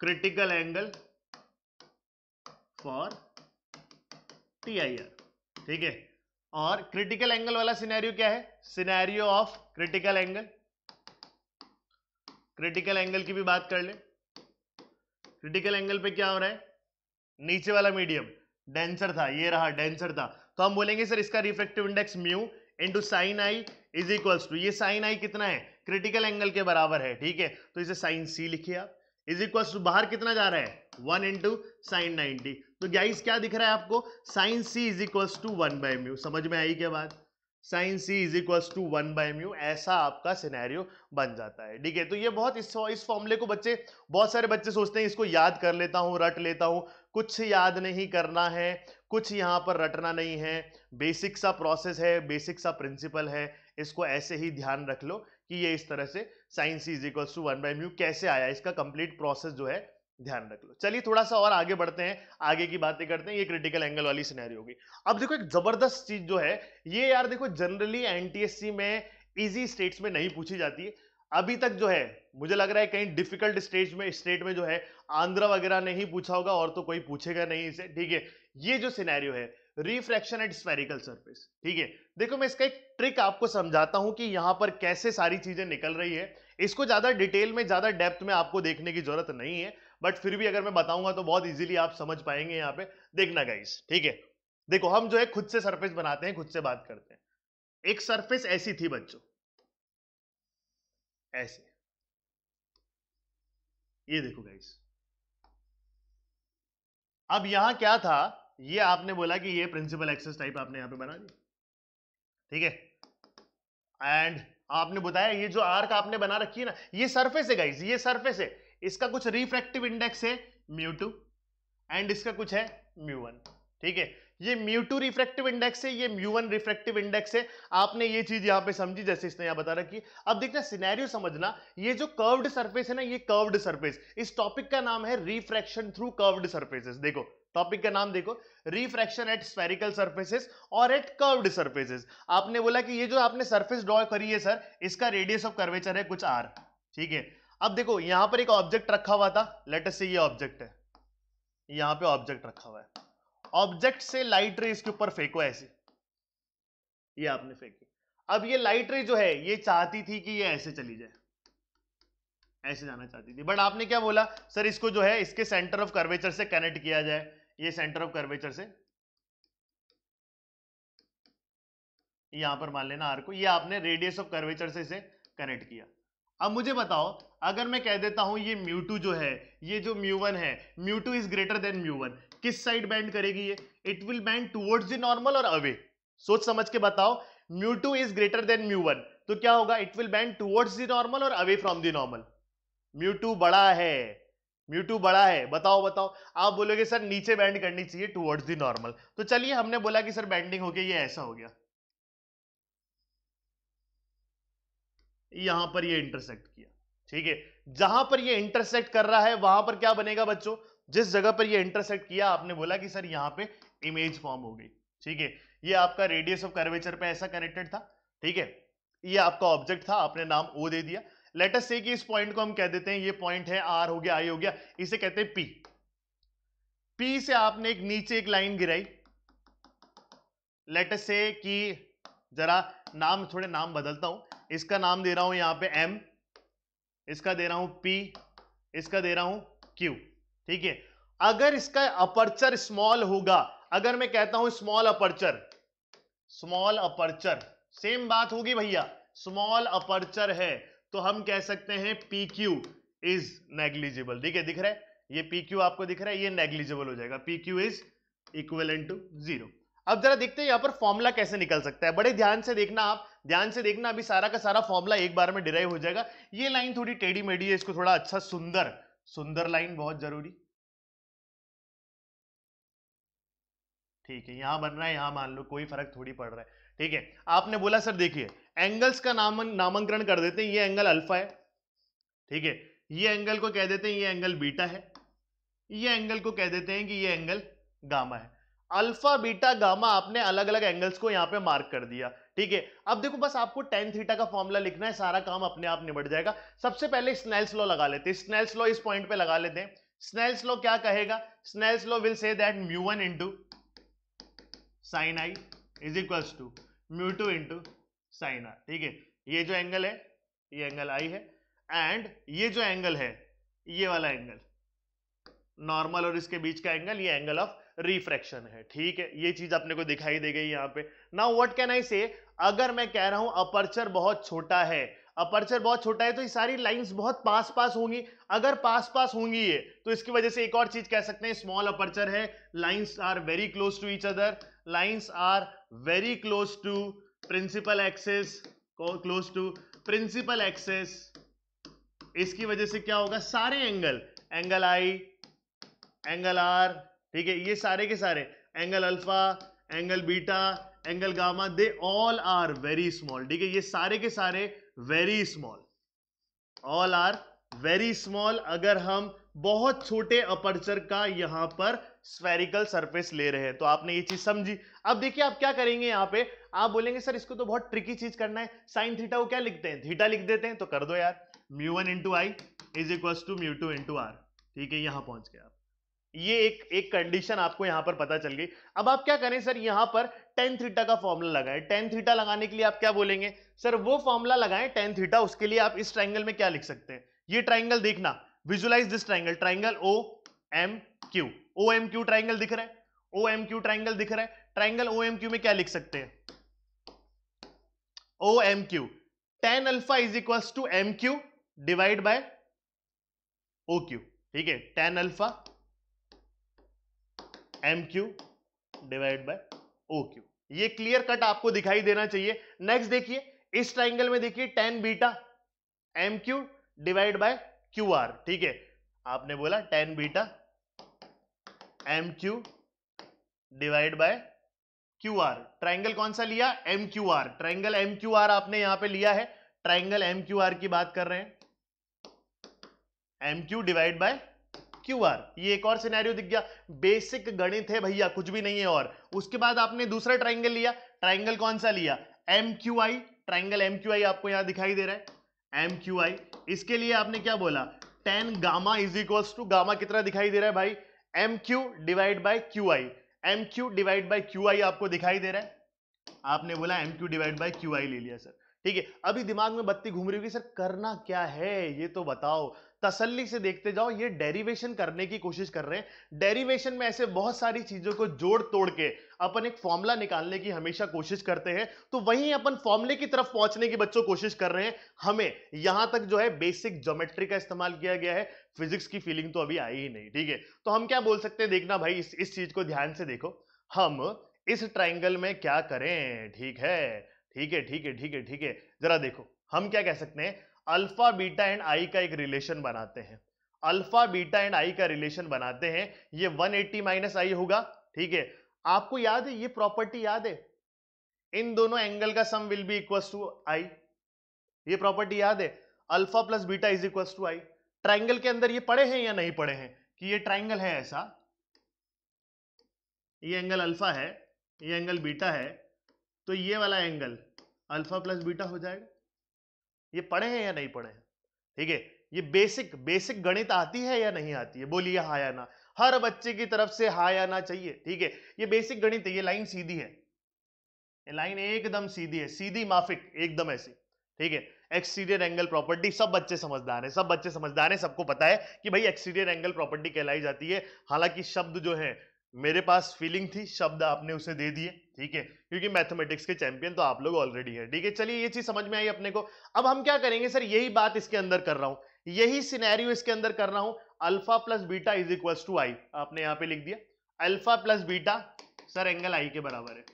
critical angle for TIR ठीक है और क्रिटिकल एंगल वाला सिनेरियो क्या है scenario of critical angle critical angle की भी बात कर ले क्रिटिकल एंगल पे क्या हो रहा है नीचे वाला मीडियम डेंसर था ये रहा डेंसर था तो हम बोलेंगे सर इसका reflective index mu into sine I is equals to ये साइन आई कितना है क्रिटिकल एंगल के बराबर है ठीक है तो इसे साइन सी लिखिए आप इज इक्वल्स टू बाहर कितना जा रहा है वन इंटू साइन नाइनटी तो गाइस क्या दिख रहा है आपको sine C is equals to one by mu समझ में आई क्या बात sine C is equals to one by mu ऐसा आपका सिनेरियो बन जाता है ठीक है तो ये बहुत इस इस फॉर्मूले को बच्चे बहुत सारे बच्चे सोचते हैं इसको याद कर लेता हूँ रट लेता हूँ कुछ याद नहीं करना है कुछ यहाँ पर रटना नहीं है बेसिक सा प्रोसेस है बेसिक सा प्रिंसिपल है इसको ऐसे ही ध्यान रख लो कि ये इस तरह से sine C is equals to one by mu कैसे आया इसका कंप्लीट प्रोसेस जो है ध्यान रख लो चलिए थोड़ा सा और आगे बढ़ते हैं आगे की बातें करते हैं ये क्रिटिकल एंगल वाली सिनेरियो होगी अब देखो एक जबरदस्त चीज जो है ये यार देखो जनरली एनटीएससी में इजी स्टेट्स में नहीं पूछी जाती है अभी तक जो है मुझे लग रहा है कहीं डिफिकल्ट स्टेज में स्टेट में जो है आंध्र वगैरह ने ही पूछा होगा और तो कोई पूछेगा नहीं इसे ठीक है ये जो सिनेरियो है रिफ्रैक्शन एट स्पेरिकल सरफेस ठीक है देखो मैं इसका एक ट्रिक आपको समझाता हूं कि यहां पर कैसे सारी चीजें निकल रही है इसको ज्यादा डिटेल में ज्यादा डेप्थ में आपको देखने की जरूरत नहीं है बट फिर भी अगर मैं बताऊंगा तो बहुत इजीली आप समझ पाएंगे यहाँ पे देखना गाइस ठीक है देखो हम जो है खुद से सरफेस बनाते हैं खुद से बात करते हैं एक सरफेस ऐसी थी बच्चों ऐसे ये देखो गाइस अब यहां क्या था ये आपने बोला कि ये प्रिंसिपल एक्सेस टाइप आपने यहां पे बना दिया ठीक है एंड आपने बताया ये जो आर्क आपने बना रखी है ना ये सरफेस है गाइस ये सरफेस है इसका कुछ रिफ्रैक्टिव इंडेक्स है म्यू टू एंड इसका कुछ है म्यू वन ठीक है ये म्यू टू रिफ्रेक्टिव इंडेक्स है ये म्यू वन रिफ्रेक्टिव इंडेक्स है आपने ये चीज यहां पे समझी जैसे इसने यहां बता रखी अब देखना सिनेरियो समझना ये जो कर्व्ड सरफेस है ना ये कर्व्ड सरफेस इस टॉपिक का नाम है रिफ्रैक्शन थ्रू कर्व्ड सर्फेसेस देखो टॉपिक का नाम देखो रिफ्रैक्शन एट स्पेरिकल सर्फेसेस और एट कर्व्ड सर्फेसेस आपने बोला कि ये जो आपने सर्फेस ड्रॉ करी है सर इसका रेडियस ऑफ कर्वेचर है कुछ आर ठीक है अब देखो यहां पर एक ऑब्जेक्ट रखा हुआ था लेटेस्ट से ये ऑब्जेक्ट है यहां पे ऑब्जेक्ट रखा हुआ है ऑब्जेक्ट से लाइट रे इसके ऊपर फेंको ऐसे ये आपने फेंकी अब ये लाइट रे जो है ये चाहती थी कि ये ऐसे चली जाए ऐसे जाना चाहती थी बट आपने क्या बोला सर इसको जो है इसके सेंटर ऑफ कर्वेचर से कनेक्ट किया जाए ये सेंटर ऑफ कर्वेचर से यहां पर मान लेना आर को ये आपने रेडियस ऑफ कर्वेचर से इसे कनेक्ट किया अब मुझे बताओ अगर मैं कह देता हूं ये म्यू टू जो है ये जो म्यू वन है mu two is greater than mu one किस साइड बैंड करेगी ये it will bend towards the normal और अवे सोच समझ के बताओ mu two is greater than mu one तो क्या होगा it will bend towards the normal और away from the normal mu two बड़ा है म्यू टू बड़ा है बताओ बताओ आप बोलोगे सर नीचे बैंड करनी चाहिए टूवर्ड्स दी नॉर्मल तो चलिए हमने बोला कि सर बैंडिंग हो गया ये ऐसा हो गया यहां पर ये इंटरसेक्ट किया ठीक है जहां पर ये इंटरसेक्ट कर रहा है वहां पर क्या बनेगा बच्चों जिस जगह पर ये इंटरसेक्ट किया आपने बोला कि सर यहाँ पे इमेज फॉर्म हो गई ठीक है ये आपका रेडियस ऑफ कर्वेचर पे ऐसा कनेक्टेड था ठीक है ये आपका ऑब्जेक्ट था आपने नाम ओ दे दिया लेटेस्ट से कि इस पॉइंट को हम कह देते हैं ये पॉइंट है आर हो गया आई हो गया इसे कहते हैं पी पी से आपने एक नीचे एक लाइन गिराई लेटेस्ट से कि जरा नाम थोड़े नाम बदलता हूं इसका नाम दे रहा हूं यहां पे एम इसका दे रहा हूं पी इसका दे रहा हूं क्यू ठीक है अगर इसका अपर्चर स्मॉल होगा अगर मैं कहता हूं small aperture small aperture same बात होगी भैया स्मॉल अपर्चर है तो हम कह सकते हैं पी क्यू इज नेग्लिजिबल ठीक है दिख रहा है ये पी क्यू आपको दिख रहा है ये नेग्लिजिबल हो जाएगा P Q is equal to zero अब जरा देखते हैं यहां पर फॉर्मुला कैसे निकल सकता है बड़े ध्यान से देखना आप ध्यान से देखना अभी सारा का सारा फॉर्मुला एक बार में डिराइव हो जाएगा ये लाइन थोड़ी टेढ़ी मेढ़ी है इसको थोड़ा अच्छा सुंदर सुंदर लाइन बहुत जरूरी ठीक है यहां बन रहा है यहां मान लो कोई फर्क थोड़ी पड़ रहा है ठीक है आपने बोला सर देखिए एंगल्स का नाम नामांकरण कर देते हैं ये एंगल अल्फा है ठीक है ये एंगल को कह देते हैं ये एंगल बीटा है ये एंगल को कह देते हैं कि ये एंगल गामा है अल्फा बीटा गामा आपने अलग अलग एंगल्स को यहां पे मार्क कर दिया ठीक है अब देखो बस आपको टेन थीटा का फॉर्मूला लिखना है सारा काम अपने आप निबट जाएगा सबसे पहले स्नेल्स लॉ लगा लेते हैं स्नेल्स लॉ इस पॉइंट पे लगा लेते हैं स्नेल्स लॉ क्या कहेगा Snell's law will say that mu one into sine I is equals to mu two into sine R ठीक है ये जो एंगल है ये एंगल आई है एंड ये जो एंगल है ये वाला एंगल नॉर्मल और इसके बीच का एंगल ये एंगल ऑफ रिफ्रैक्शन है ठीक है ये चीज अपने को दिखाई दे गई यहां पे नाउ व्हाट कैन आई से अगर मैं कह रहा हूं अपर्चर बहुत छोटा है अपर्चर बहुत छोटा है तो ये सारी लाइंस बहुत पास पास होंगी अगर पास पास होंगी ये तो इसकी वजह से एक और चीज कह सकते हैं स्मॉल अपर्चर है lines are very close to each other lines are very close to principal axis close to principal axis इसकी वजह से क्या होगा सारे angle angle I angle R ठीक है ये सारे के सारे angle alpha angle beta angle gamma they all are very small ठीक है ये सारे के सारे very small all are very small अगर हम बहुत छोटे अपर्चर का यहां पर स्फेरिकल सरफेस ले रहे हैं तो आपने ये चीज समझी अब देखिए आप क्या करेंगे यहां पे आप बोलेंगे सर इसको तो बहुत ट्रिकी चीज करना है साइन थीटा को क्या लिखते हैं थीटा लिख देते हैं तो कर दो यार mu one into I is equal to mu two into R ठीक है यहां पहुंच गए आप ये एक एक कंडीशन आपको यहां पर पता चल गई अब आप क्या करें सर यहां पर टेन थीटा का फॉर्मूला लगाएं टेन थीटा लगाने के लिए आप क्या बोलेंगे सर वो फॉर्मूला लगाएं टेन थीटा उसके लिए आप इस ट्राइंगल में क्या लिख सकते हैं ये ट्राइंगल देखना visualise this triangle triangle O M Q O M Q triangle दिख रहा है ओ एम क्यू ट्राइंगल दिख रहा है ट्राइंगल ओ एम क्यू में क्या लिख सकते हैं O M Q tan alpha is equal to M Q divide by O Q ठीक है tan alpha M Q divide by O Q ये क्लियर कट आपको दिखाई देना चाहिए नेक्स्ट देखिए इस ट्राइंगल में देखिए tan beta M Q divide by Q R ठीक है आपने बोला tan beta M Q divide by Q R triangle कौन सा लिया M Q R triangle M Q R आपने यहां पे लिया है ट्राइंगल एम क्यू आर की बात कर रहे हैं M Q divide by Q R ये एक और सिनेरियो दिख गया बेसिक गणित है भैया कुछ भी नहीं है और उसके बाद आपने दूसरा ट्राइंगल लिया ट्राइंगल कौन सा लिया M Q I triangle M Q I आपको यहां दिखाई दे रहा है एम क्यू आई इसके लिए आपने क्या बोला tan gamma is equals to gamma कितना दिखाई दे रहा है भाई M Q divide by Q I M Q divide by Q I आपको दिखाई दे रहा है आपने बोला M Q divide by Q I ले लिया सर ठीक है अभी दिमाग में बत्ती घूम रही होगी सर करना क्या है ये तो बताओ तसल्ली से देखते जाओ ये डेरिवेशन करने की कोशिश कर रहे हैं डेरिवेशन में ऐसे बहुत सारी चीजों को जोड़ तोड़ के अपन एक फॉर्मूला निकालने की हमेशा कोशिश करते हैं तो वहीं अपन फॉर्मूले की तरफ पहुंचने की बच्चों कोशिश कर रहे हैं हमें यहां तक जो है बेसिक ज्योमेट्री का इस्तेमाल किया गया है फिजिक्स की फीलिंग तो अभी आई ही नहीं ठीक है तो हम क्या बोल सकते हैं देखना भाई इस, इस चीज को ध्यान से देखो हम इस ट्राइंगल में क्या करें ठीक है ठीक है ठीक है ठीक है ठीक है जरा देखो हम क्या कह सकते हैं अल्फा बीटा एंड आई का एक रिलेशन बनाते हैं अल्फा बीटा एंड आई का रिलेशन बनाते हैं ये 180 एट्टी माइनस आई होगा ठीक है आपको याद है ये प्रॉपर्टी याद है इन दोनों एंगल का sum will be equal to I ये प्रॉपर्टी याद है alpha plus beta is equal to I triangle के अंदर ये पड़े हैं या नहीं पड़े हैं कि ये ट्राइंगल है ऐसा ये एंगल अल्फा है ये एंगल बीटा है तो ये वाला एंगल अल्फा प्लस बीटा हो जाएगा ये पढ़े हैं या नहीं पढ़े हैं ठीक है ये बेसिक बेसिक गणित आती है या नहीं आती है बोलिए हा या ना हर बच्चे की तरफ से हा या ना चाहिए ठीक है ये बेसिक गणित है ये लाइन सीधी है ये लाइन एकदम सीधी है सीधी माफिक एकदम ऐसी ठीक है एक्सटीरियर एंगल प्रॉपर्टी सब बच्चे समझदार हैं सब बच्चे समझदार हैं सबको पता है कि भाई एक्सटीरियर एंगल प्रॉपर्टी कहलाई जाती है हालांकि शब्द जो है मेरे पास फीलिंग थी शब्द आपने उसे दे दिए ठीक है क्योंकि मैथमेटिक्स के चैंपियन तो आप लोग ऑलरेडी हैं ठीक है चलिए ये चीज समझ में आई अपने को अब हम क्या करेंगे सर यही बात इसके अंदर कर रहा हूं यही सिनेरियो इसके अंदर कर रहा हूं alpha plus beta is equal to I आपने यहां पे लिख दिया alpha plus beta sir angle I के बराबर है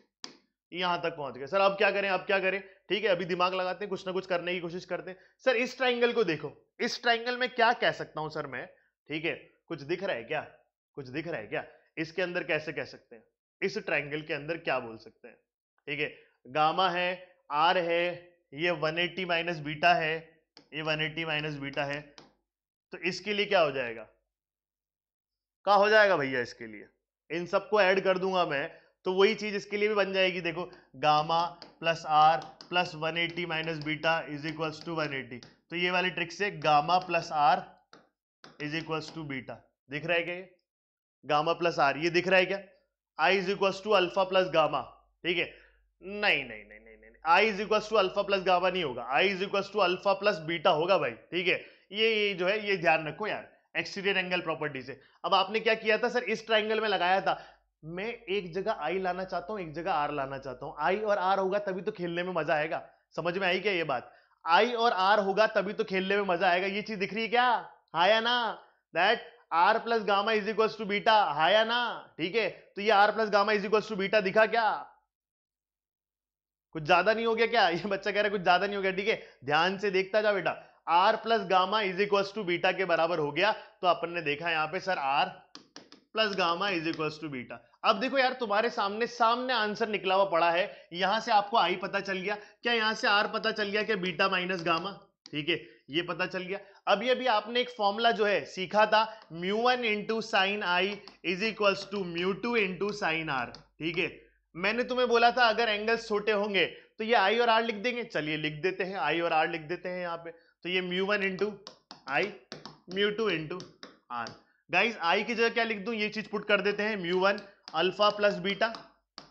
यहां तक पहुंच गए सर अब क्या करें अब क्या करें ठीक है अभी दिमाग लगाते हैं कुछ ना कुछ करने की कोशिश करते हैं सर इस ट्राइंगल को देखो इस ट्राइंगल में क्या कह सकता हूं सर मैं ठीक है कुछ दिख रहा है क्या कुछ दिख रहा है क्या इसके अंदर कैसे कह सकते हैं इस ट्रायंगल के अंदर क्या बोल सकते हैं ठीक है गामा है आर है ये 180 एट्टी माइनस बीटा है ये 180 एट्टी माइनस बीटा है तो इसके लिए क्या हो जाएगा क्या हो जाएगा भैया इसके लिए इन सबको ऐड कर दूंगा मैं तो वही चीज इसके लिए भी बन जाएगी देखो gamma plus R plus one eighty minus beta is equals to one eighty तो ये वाली ट्रिक से gamma plus R is equals to beta दिख रहा है क्या ये गामा प्लस आर ये दिख रहा है क्या I is equal to alpha plus gamma ठीक है नहीं नहीं नहीं नहीं नहीं I is equal to alpha plus gamma नहीं होगा I is equal to alpha plus beta होगा भाई ठीक है ये ये जो है ये ध्यान रखो यार एक्सटीरियर एंगल प्रॉपर्टी से अब आपने क्या किया था सर इस ट्राइंगल में लगाया था मैं एक जगह आई लाना चाहता हूँ एक जगह आर लाना चाहता हूँ आई और आर होगा तभी तो खेलने में मजा आएगा समझ में आई क्या ये बात आई और आर होगा तभी तो खेलने में मजा आएगा ये चीज दिख रही है क्या हाँ या ना that R plus gamma is equal to beta हाया ना ठीक है तो ये R plus gamma is equal to beta दिखा क्या कुछ ज्यादा नहीं हो गया क्या ये बच्चा कह रहा है कुछ ज्यादा नहीं हो गया ठीक है ध्यान से देखता जा बेटा R plus gamma is equal to beta के बराबर हो गया तो अपन ने देखा यहां पे sir R plus gamma is equal to beta अब देखो यार तुम्हारे सामने सामने आंसर निकला हुआ पड़ा है यहां से आपको आई पता चल गया क्या यहां से आर पता चल गया क्या बीटा माइनस गामा ठीक है ये पता चल गया अभी अभी आपने एक फॉर्मूला जो है सीखा था mu one into sine I is equals to mu two into sine R ठीक है मैंने तुम्हें बोला था अगर एंगल्स छोटे होंगे तो ये आई और आर लिख देंगे चलिए लिख देते हैं आई और आर लिख देते हैं यहाँ पे तो ये mu one into I mu two into R guys I की जगह क्या लिख दू ये चीज पुट कर देते हैं mu one alpha plus beta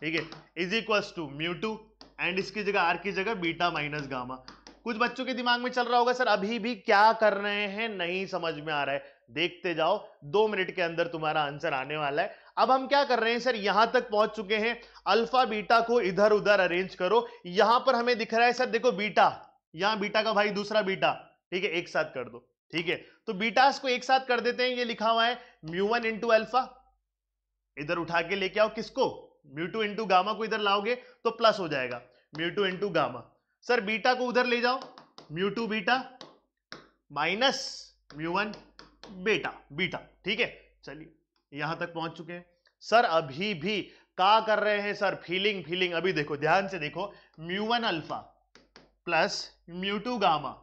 ठीक है is equals to mu two and इसकी जगह आर की जगह बीटा माइनस गामा कुछ बच्चों के दिमाग में चल रहा होगा सर अभी भी क्या कर रहे हैं नहीं समझ में आ रहा है देखते जाओ दो मिनट के अंदर तुम्हारा आंसर आने वाला है अब हम क्या कर रहे हैं सर यहां तक पहुंच चुके हैं अल्फा बीटा को इधर उधर अरेंज करो यहां पर हमें दिख रहा है सर देखो बीटा यहां बीटा का भाई दूसरा बीटा ठीक है एक साथ कर दो ठीक है तो बीटास को एक साथ कर देते हैं ये लिखा हुआ है म्यू वन इंटू अल्फा इधर उठा के लेके आओ किसको म्यू टू इंटू गामा को इधर लाओगे तो प्लस हो जाएगा mu two into gamma sir beta को उधर ले जाओ mu two beta minus mu one बेटा बीटा ठीक है चलिए यहां तक पहुंच चुके हैं सर अभी भी का कर रहे हैं सर फीलिंग फीलिंग अभी देखो ध्यान से देखो mu one alpha plus mu two gamma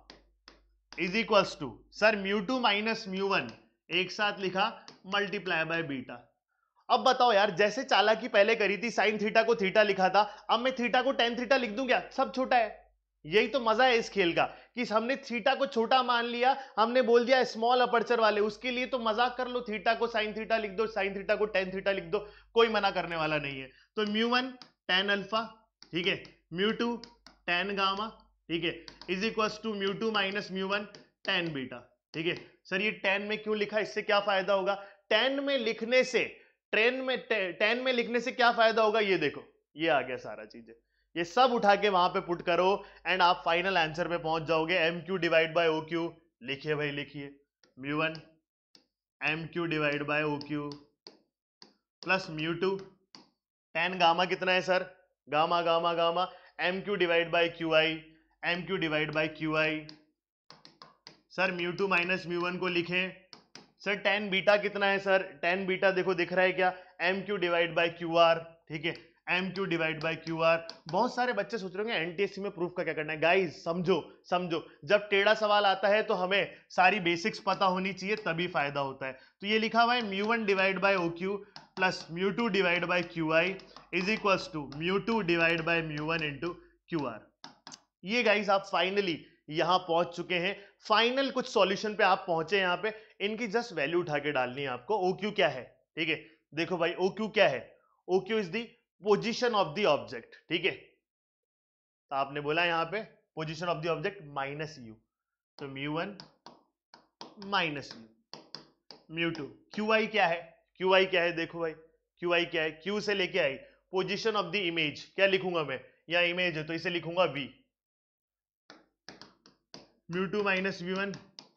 is equals to sir mu two minus mu one एक साथ लिखा मल्टीप्लाई बाय बीटा अब बताओ यार जैसे चालाकी पहले करी थी साइन थीटा को थीटा लिखा था अब मैं थीटा को टेन थीटा लिख दूं क्या सब छोटा है यही तो मजा है इस खेल का कि हमने थीटा को छोटा मान लिया हमने बोल दिया स्मॉल अपर्चर वाले उसके लिए तो मजाक कर लो थीटा को साइन थीटा लिख दो साइन थीटा को टेन थीटा लिख दो कोई मना करने वाला नहीं है तो म्यू वन टेन अल्फा ठीक है म्यू टू टेन गामा ठीक है is equal to mu two minus mu one tan beta ठीक है सर ये टेन में क्यों लिखा इससे क्या फायदा होगा टेन में लिखने से ट्रेन में टेन में लिखने से क्या फायदा होगा ये देखो ये आ गया सारा चीजें ये सब उठा के वहां पे पुट करो एंड आप फाइनल आंसर पे पहुंच जाओगे M Q divide by O Q लिखिए भाई लिखिए mu one M Q divide by O Q plus mu two tan gamma कितना है sir gamma gamma gamma M Q divide by Q I M Q divide by Q I sir mu two minus mu one को लिखे sir tan beta कितना है sir tan beta देखो दिख रहा है क्या M Q divide by Q R ठीक है M Q divide by Q R बहुत सारे बच्चे सोच रहे हैं एनटीएससी में प्रूफ का क्या करना है गाइज समझो समझो जब टेढ़ा सवाल आता है तो हमें सारी बेसिक्स पता होनी चाहिए तभी फायदा होता है तो ये लिखा हुआ है mu one divide by O Q plus mu two divide by Q I is equals to mu two divide by mu one into Q R ये गाइज आप फाइनली यहां पहुंच चुके हैं फाइनल कुछ सॉल्यूशन पे आप पहुंचे यहां पे इनकी जस्ट वैल्यू उठा के डालनी है आपको ओ क्यू क्या है ठीक है देखो भाई ओ क्यू क्या है O Q is the position of the object ठीक है तो आपने बोला यहां पे position of the object minus U तो mu one minus U mu two Q I क्या है क्यू आई क्या है देखो भाई क्यू आई क्या है क्यू से लेके I position of the image क्या लिखूंगा मैं या इमेज है तो इसे लिखूंगा V mu two minus V one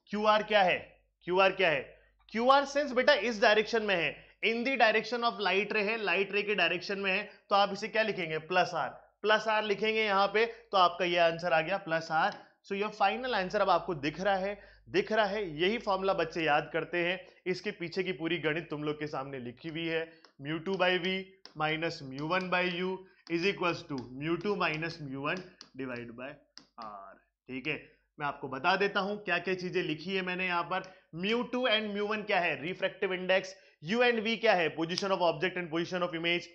Q R क्या है क्यू आर क्या है क्यू आर सेंस बेटा इस डायरेक्शन में है in the direction of light ray है लाइट रे के डायरेक्शन में है तो आप इसे क्या लिखेंगे प्लस आर प्लस आर लिखेंगे यहां पे तो आपका ये आंसर आ गया plus R so your final answer अब आपको दिख रहा है दिख रहा है यही फॉर्मूला बच्चे याद करते हैं इसके पीछे की पूरी गणित तुम लोग के सामने लिखी हुई है mu two by we minus mu one by you is equals to mu two minus mu one divide by R ठीक है मैं आपको बता देता हूं क्या क्या चीजें लिखी है मैंने यहां पर mu two and mu one क्या है refractive index u and v क्या है position of object and position of image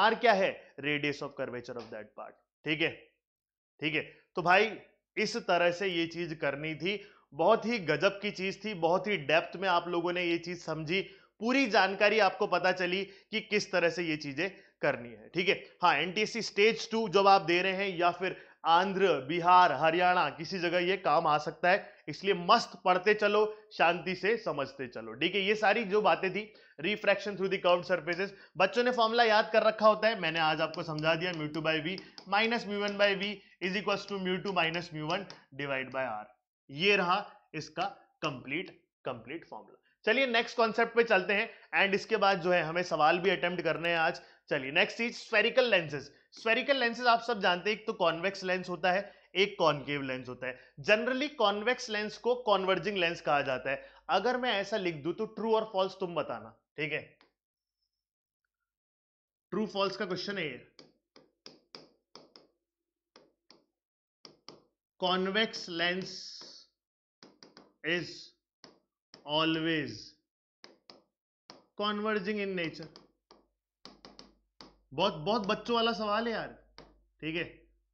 R क्या है radius of curvature of that part ठीक है ठीक है तो भाई इस तरह से ये चीज करनी थी बहुत ही गजब की चीज थी बहुत ही डेप्थ में आप लोगों ने ये चीज समझी पूरी जानकारी आपको पता चली कि किस तरह से ये चीजें करनी है ठीक है हाँ एनटीएससी स्टेज टू जब आप दे रहे हैं या फिर आंध्र बिहार हरियाणा किसी जगह ये काम आ सकता है इसलिए मस्त पढ़ते चलो शांति से समझते चलो ठीक है ये सारी जो बातें थी refraction through the curve surfaces बच्चों ने फॉर्मुला याद कर रखा होता है मैंने आज आपको समझा दिया mu two by we minus mu one by v is equal to mu two minus mu one divide by R ये रहा इसका कंप्लीट कंप्लीट फॉर्मूला चलिए नेक्स्ट कॉन्सेप्ट पे चलते हैं एंड इसके बाद जो है हमें सवाल भी अटेम्प्ट करने हैं आज चलिए नेक्स्ट चीज स्फेरिकल लेंसेज स्पेरिकल लेंसेज आप सब जानते हैं एक तो कॉन्वेक्स लेंस होता है एक कॉन्केव लेंस होता है जनरली कॉन्वेक्स लेंस को कॉन्वर्जिंग लेंस कहा जाता है अगर मैं ऐसा लिख दू तो ट्रू और फॉल्स तुम बताना ठीक है ट्रू फॉल्स का क्वेश्चन है ये convex lens is always converging in nature बहुत बहुत बच्चों वाला सवाल है यार ठीक है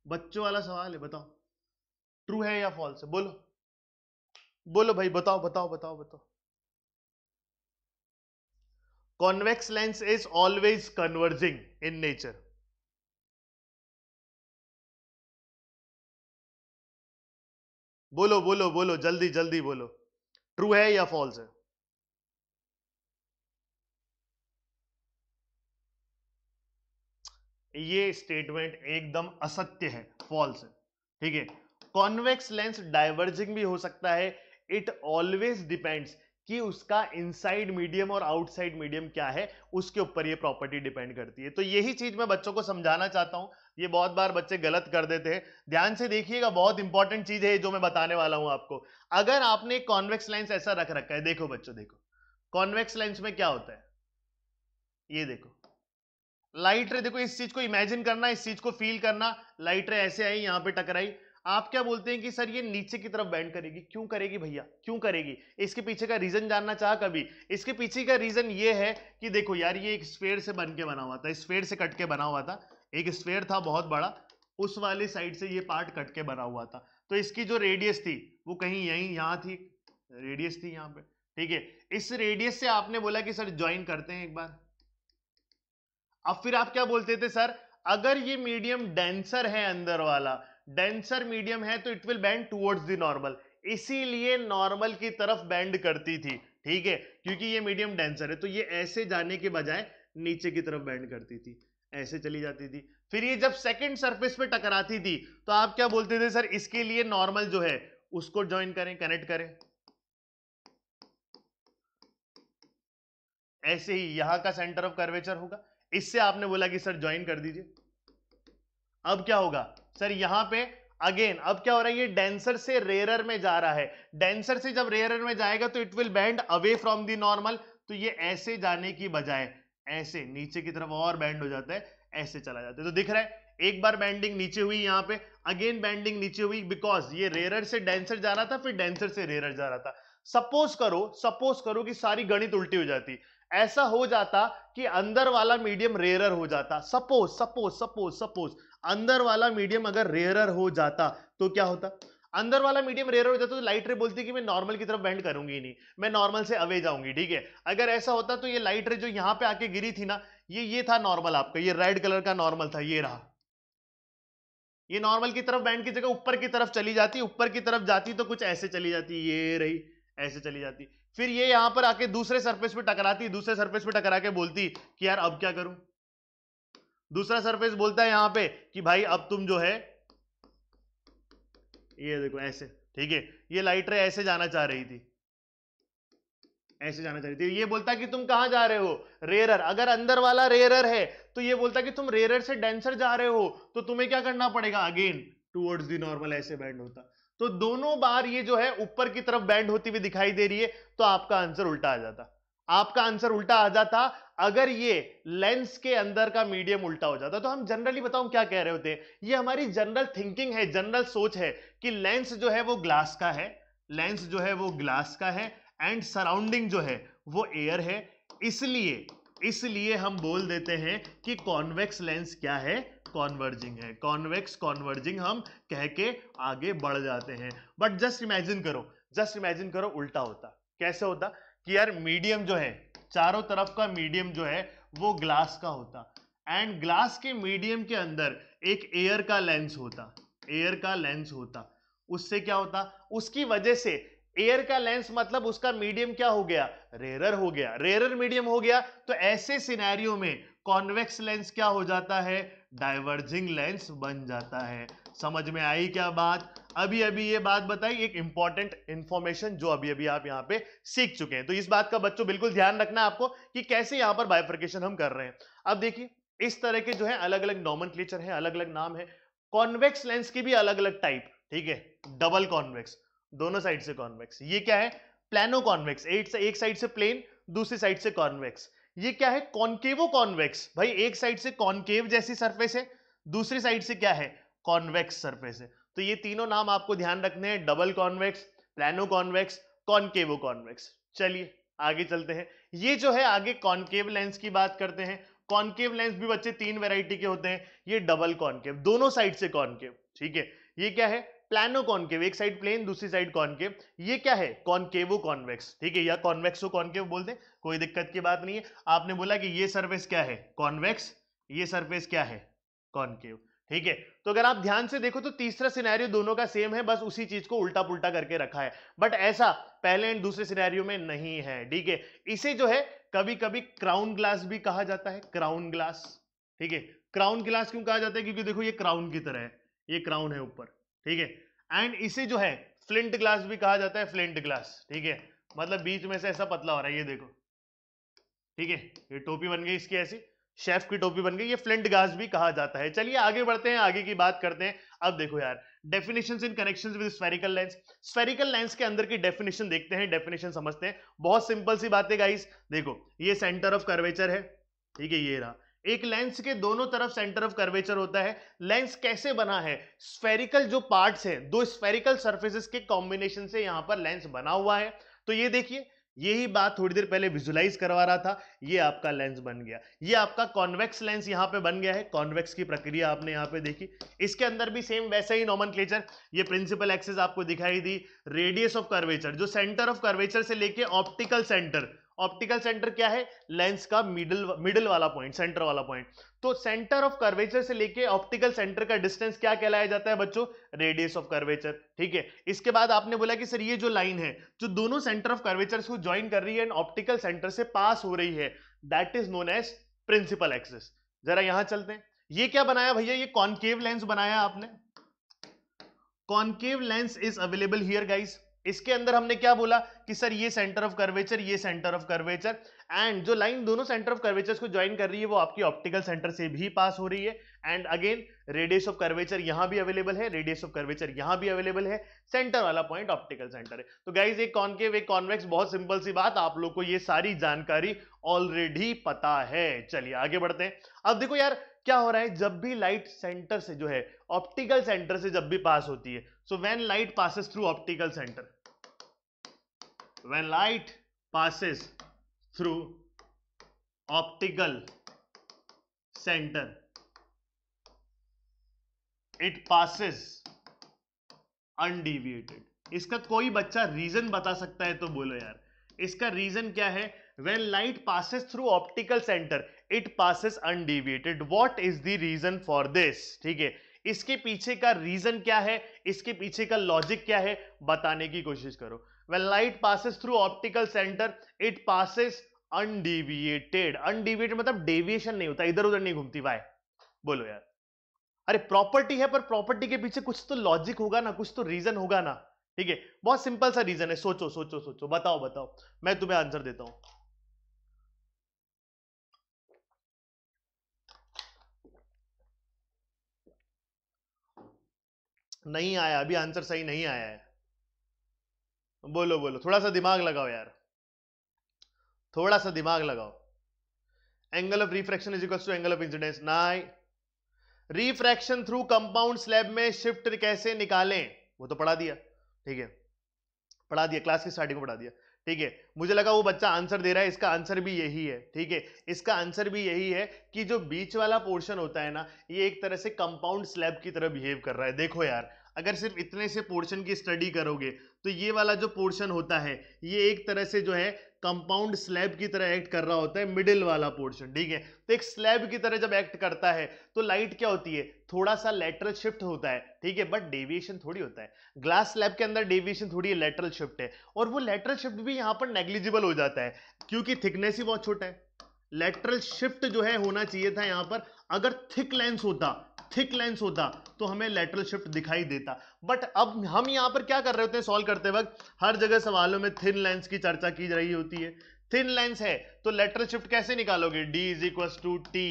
बच्चों वाला सवाल है बताओ ट्रू है या फॉल्स है बोलो बोलो भाई बताओ बताओ बताओ बताओ convex lens is always converging in nature बोलो बोलो बोलो जल्दी जल्दी बोलो ट्रू है या फॉल्स है ये स्टेटमेंट एकदम असत्य है फॉल्स है ठीक है कॉन्वेक्स लेंस डाइवर्जिंग भी हो सकता है इट ऑलवेज डिपेंड्स कि उसका इनसाइड मीडियम और आउटसाइड मीडियम क्या है उसके ऊपर ये प्रॉपर्टी डिपेंड करती है तो यही चीज मैं बच्चों को समझाना चाहता हूं ये बहुत बार बच्चे गलत कर देते हैं ध्यान से देखिएगा बहुत इंपॉर्टेंट चीज है जो मैं बताने वाला हूं आपको अगर आपने कॉन्वेक्स लेंस ऐसा रख रखा है देखो बच्चों देखो कॉन्वेक्स लेंस में क्या होता है ये देखो लाइट रे देखो इस चीज को इमेजिन करना इस चीज को फील करना लाइट रे ऐसे आई यहाँ पे टकराई आप क्या बोलते हैं कि सर ये नीचे की तरफ बैंड करेगी क्यों करेगी भैया क्यों करेगी इसके पीछे का रीजन जानना चाह कभी इसके पीछे का रीजन ये है कि देखो यार ये एक स्पेयर से बन के बना हुआ था स्पेयर से कट के बना हुआ था एक स्पेयर था बहुत बड़ा उस वाले साइड से ये पार्ट कट के बना हुआ था तो इसकी जो रेडियस थी वो कहीं यही यहां थी रेडियस थी यहाँ पे ठीक है इस रेडियस से आपने बोला कि सर ज्वाइन करते हैं एक बार अब फिर आप क्या बोलते थे सर अगर ये मीडियम डेंसर है अंदर वाला डेंसर मीडियम है तो it will bend towards the normal इसीलिए नॉर्मल की तरफ बैंड करती थी ठीक है क्योंकि ये मीडियम डेंसर है तो ये ऐसे जाने के बजाय नीचे की तरफ बैंड करती थी ऐसे चली जाती थी फिर ये जब सेकंड सरफेस पे टकराती थी तो आप क्या बोलते थे सर इसके लिए नॉर्मल जो है उसको ज्वाइन करें कनेक्ट करें ऐसे ही यहां का सेंटर ऑफ कर्वेचर होगा इससे आपने बोला कि सर ज्वाइन कर दीजिए अब क्या होगा सर यहां पे अगेन अब क्या हो रहा है ये डेंसर से रेयरर में जा रहा है डेंसर से जब रेयरर में जाएगा तो it will bend away from the normal तो ये ऐसे जाने की बजाय ऐसे नीचे की तरफ और बैंड हो जाता है ऐसे चला जाता है तो दिख रहा है एक बार बैंडिंग नीचे हुई यहां पे अगेन बैंडिंग नीचे हुई बिकॉज ये रेयरर से डेंसर जा रहा था फिर डेंसर से रेयरर जा रहा था सपोज करो सपोज करो कि सारी गणित उल्टी हो जाती ऐसा हो जाता कि अंदर वाला मीडियम रेयरर हो जाता सपोज सपोज सपोज सपोज अंदर वाला मीडियम अगर रेयरर हो जाता तो क्या होता अंदर वाला मीडियम रेयर हो जाता तो लाइट रे बोलती कि मैं नॉर्मल की तरफ बेंड करूंगी नहीं मैं नॉर्मल से अवे जाऊंगी ठीक है अगर ऐसा होता तो ये लाइट रे जो यहां पे आके गिरी थी ना ये ये था नॉर्मल आपका ये रेड कलर का नॉर्मल था ये रहा ये नॉर्मल की तरफ बैंड की जगह ऊपर की तरफ चली जाती ऊपर की तरफ जाती तो कुछ ऐसे चली जाती ये रही ऐसे चली जाती फिर ये यहां पर आके दूसरे सरफेस पे टकराती दूसरे सरफेस पे टकरा के बोलती कि यार अब क्या करूं दूसरा सरफेस बोलता है यहां पे कि भाई अब तुम जो है ये देखो ऐसे ठीक है ये लाइट रे ऐसे जाना चाह रही थी ऐसे जाना चाह रही थी ये बोलता कि तुम कहां जा रहे हो रेरर अगर अंदर वाला रेरर है तो ये बोलता कि तुम रेरर से डेंसर जा रहे हो तो तुम्हें क्या करना पड़ेगा अगेन टूवर्ड्स दी नॉर्मल ऐसे बैंड होता है तो दोनों बार ये जो है ऊपर की तरफ बैंड होती हुई दिखाई दे रही है तो आपका आंसर उल्टा आ जाता आपका आंसर उल्टा आ जाता अगर ये लेंस के अंदर का मीडियम उल्टा हो जाता तो हम जनरली बताऊं क्या कह रहे होते हैं ये हमारी जनरल थिंकिंग है जनरल सोच है कि लेंस जो है वो ग्लास का है लेंस जो है वो ग्लास का है एंड सराउंडिंग जो है वो एयर है इसलिए इसलिए हम बोल देते हैं कि कॉन्वेक्स लेंस क्या है कॉन्वर्जिंग है कॉन्वेक्स कॉन्वर्जिंग हम कह के आगे बढ़ जाते हैं बट जस्ट इमेजिन करो जस्ट इमेजिन करो उल्टा होता कैसे होता कि यार मीडियम जो है चारों तरफ का मीडियम जो है वो ग्लास का होता एंड ग्लास के मीडियम के अंदर एक एयर का लेंस होता एयर का लेंस होता उससे क्या होता उसकी वजह से एयर का लेंस मतलब उसका मीडियम क्या हो गया रेरर हो गया रेरर मीडियम हो गया तो ऐसे सिनेरियो में कॉन्वेक्स लेंस क्या हो जाता है डाइवर्जिंग लेंस बन जाता है समझ में आई क्या बात अभी अभी ये बात बताई एक इंपॉर्टेंट इंफॉर्मेशन जो अभी अभी आप यहाँ पे सीख चुके हैं तो इस बात का बच्चों बिल्कुल ध्यान रखना है आपको कि कैसे यहाँ पर बायफर्केशन हम कर रहे हैं अब देखिए इस तरह के जो है अलग अलग नॉमन क्लेचर है अलग अलग नाम है कॉन्वेक्स लेंस की भी अलग अलग टाइप ठीक है डबल कॉन्वेक्स दोनों साइड से कॉन्वेक्स ये क्या है प्लानो कॉन्वेक्स एक साइड से प्लेन दूसरी साइड से कॉन्वेक्स ये क्या है कॉन्केवो कॉन्वेक्स भाई एक साइड से कॉन्केव जैसी सरफेस है दूसरी साइड से क्या है कॉन्वेक्स सरफेस है तो ये तीनों नाम आपको ध्यान रखने हैं double convex plano convex concavo convex चलिए आगे चलते हैं ये जो है आगे कॉन्केव लेंस की बात करते हैं कॉन्केव लेंस भी बच्चे तीन वेराइटी के होते हैं ये डबल कॉन्केव दोनों साइड से कॉनकेव ठीक है ये क्या है प्लानो कॉन्केव एक साइड प्लेन दूसरी साइड कॉन्केव ये क्या है कॉन्केवो कॉन्वेक्स ठीक है या कॉन्वेक्सो कॉन्केव बोलते हैं कोई दिक्कत की बात नहीं है आपने बोला कि ये सर्फेस क्या है कॉन्वेक्स ये सर्फेस क्या है कॉन्केव ठीक है तो अगर आप ध्यान से देखो तो तीसरा सिनेरियो दोनों का सेम है बस उसी चीज को उल्टा पुल्टा करके रखा है बट ऐसा पहले एंड दूसरे सिनेरियो में नहीं है ठीक है इसे जो है कभी कभी क्राउन ग्लास भी कहा जाता है क्राउन ग्लास ठीक है क्राउन ग्लास क्यों कहा जाता है क्योंकि देखो ये क्राउन की तरह है ये क्राउन है ऊपर ठीक है एंड इसे जो है फ्लिंट ग्लास भी कहा जाता है फ्लिंट ग्लास ठीक है मतलब बीच में से ऐसा पतला हो रहा है ये देखो ठीक है ये टोपी बन गई इसकी ऐसी शेफ की टोपी बन गई ये फ्लिंट ग्लास भी कहा जाता है चलिए आगे बढ़ते हैं आगे की बात करते हैं अब देखो यार definition in connection with spherical lens spherical lens के अंदर की डेफिनेशन देखते हैं डेफिनेशन समझते हैं बहुत सिंपल सी बात है गाइस देखो ये सेंटर ऑफ कर्वेचर है ठीक है ये रहा एक लेंस के दोनों तरफ सेंटर ऑफ कर्वेचर होता है लेंस कैसे बना है स्फेरिकल जो पार्ट्स हैं दो स्फेरिकल सर्फेसिस के कॉम्बिनेशन से यहां पर लेंस बना हुआ है तो ये देखिए यही बात थोड़ी देर पहले विजुलाइज करवा रहा था ये आपका लेंस बन गया ये आपका कॉन्वेक्स लेंस यहां पे बन गया है कॉन्वेक्स की प्रक्रिया आपने यहां पे देखी इसके अंदर भी सेम वैसे ही नॉमन ये प्रिंसिपल एक्सेस आपको दिखाई दी रेडियस ऑफ कर्वेचर जो सेंटर ऑफ कर्वेचर से लेके ऑप्टिकल सेंटर ऑप्टिकल सेंटर क्या है लेंस का मिडिल मिडिल वाला पॉइंट सेंटर वाला पॉइंट तो सेंटर ऑफ कर्वेचर से लेके ऑप्टिकल सेंटर का डिस्टेंस क्या कहलाया जाता है बच्चों रेडियस ऑफ कर्वेचर ठीक है इसके बाद आपने बोला कि सर ये जो लाइन है जो दोनों सेंटर ऑफ कर्वेचर को ज्वाइन कर रही है एंड ऑप्टिकल सेंटर से पास हो रही है that is known as principal axis जरा यहां चलते हैं ये क्या बनाया भैया ये कॉनकेव लेंस बनाया आपने concave lens is available here guys इसके अंदर हमने क्या बोला कि सर ये सेंटर ऑफ कर्वेचर ये सेंटर ऑफ कर्वेचर एंड जो लाइन दोनों सेंटर ऑफ कर्वेचर को ज्वाइन कर रही है वो आपकी ऑप्टिकल सेंटर से भी पास हो रही है and again radius of curvature यहां भी अवेलेबल है रेडियस ऑफ कर्वेचर यहां भी अवेलेबल है सेंटर वाला पॉइंट ऑप्टिकल सेंटर है तो गाइज एक कॉन्केव एक कॉन्वेक्स बहुत सिंपल सी बात आप लोग को ये सारी जानकारी ऑलरेडी पता है चलिए आगे बढ़ते हैं अब देखो यार क्या हो रहा है जब भी लाइट सेंटर से जो है ऑप्टिकल सेंटर से जब भी पास होती है so when light passes through optical centre when light passes through optical centre it passes undeviated इसका कोई बच्चा रीजन बता सकता है तो बोलो यार इसका रीजन क्या है when light passes through optical centre it passes undeviated what is the reason for this ठीक है इसके पीछे का रीजन क्या है इसके पीछे का लॉजिक क्या है बताने की कोशिश करो well light passes through optical centre it passes undeviated undeviated मतलब डेविएशन नहीं होता इधर उधर नहीं घूमती वाय बोलो यार अरे प्रॉपर्टी है पर प्रॉपर्टी के पीछे कुछ तो लॉजिक होगा ना कुछ तो रीजन होगा ना ठीक है बहुत सिंपल सा रीजन है सोचो सोचो सोचो बताओ बताओ मैं तुम्हें आंसर देता हूं नहीं आया अभी आंसर सही नहीं आया है बोलो बोलो थोड़ा सा दिमाग लगाओ यार थोड़ा सा दिमाग लगाओ angle of refraction is equal to angle of incidence ना रिफ्रैक्शन थ्रू कंपाउंड स्लैब में शिफ्ट कैसे निकालें वो तो पढ़ा दिया ठीक है पढ़ा दिया क्लास की स्टार्टिंग में पढ़ा दिया ठीक है मुझे लगा वो बच्चा आंसर दे रहा है इसका आंसर भी यही है ठीक है इसका आंसर भी यही है कि जो बीच वाला पोर्शन होता है ना ये एक तरह से कंपाउंड स्लैब की तरह बिहेव कर रहा है देखो यार अगर सिर्फ इतने से पोर्शन की स्टडी करोगे तो ये वाला जो पोर्शन होता है ये एक तरह से जो है कंपाउंड स्लैब की तरह एक्ट कर रहा होता है मिडिल वाला पोर्शन ठीक है तो एक स्लैब की तरह जब एक्ट करता है तो लाइट क्या होती है थोड़ा सा लेटरल शिफ्ट होता है ठीक है बट डेविएशन थोड़ी होता है ग्लास स्लैब के अंदर डेविएशन थोड़ी है लेटरल शिफ्ट है और वो लेटरल शिफ्ट भी यहाँ पर नेग्लिजिबल हो जाता है क्योंकि थिकनेस ही बहुत छोटा है लेटरल शिफ्ट जो है होना चाहिए था यहाँ पर अगर थिक लेंस होता थिक लेंस होता तो हमें लेटरल शिफ्ट दिखाई देता बट अब हम यहां पर क्या कर रहे होते हैं सॉल्व करते वक्त हर जगह सवालों में थिन लेंस की चर्चा की रही होती है थिन लेंस है तो लेटरल शिफ्ट कैसे निकालोगे d is equal to T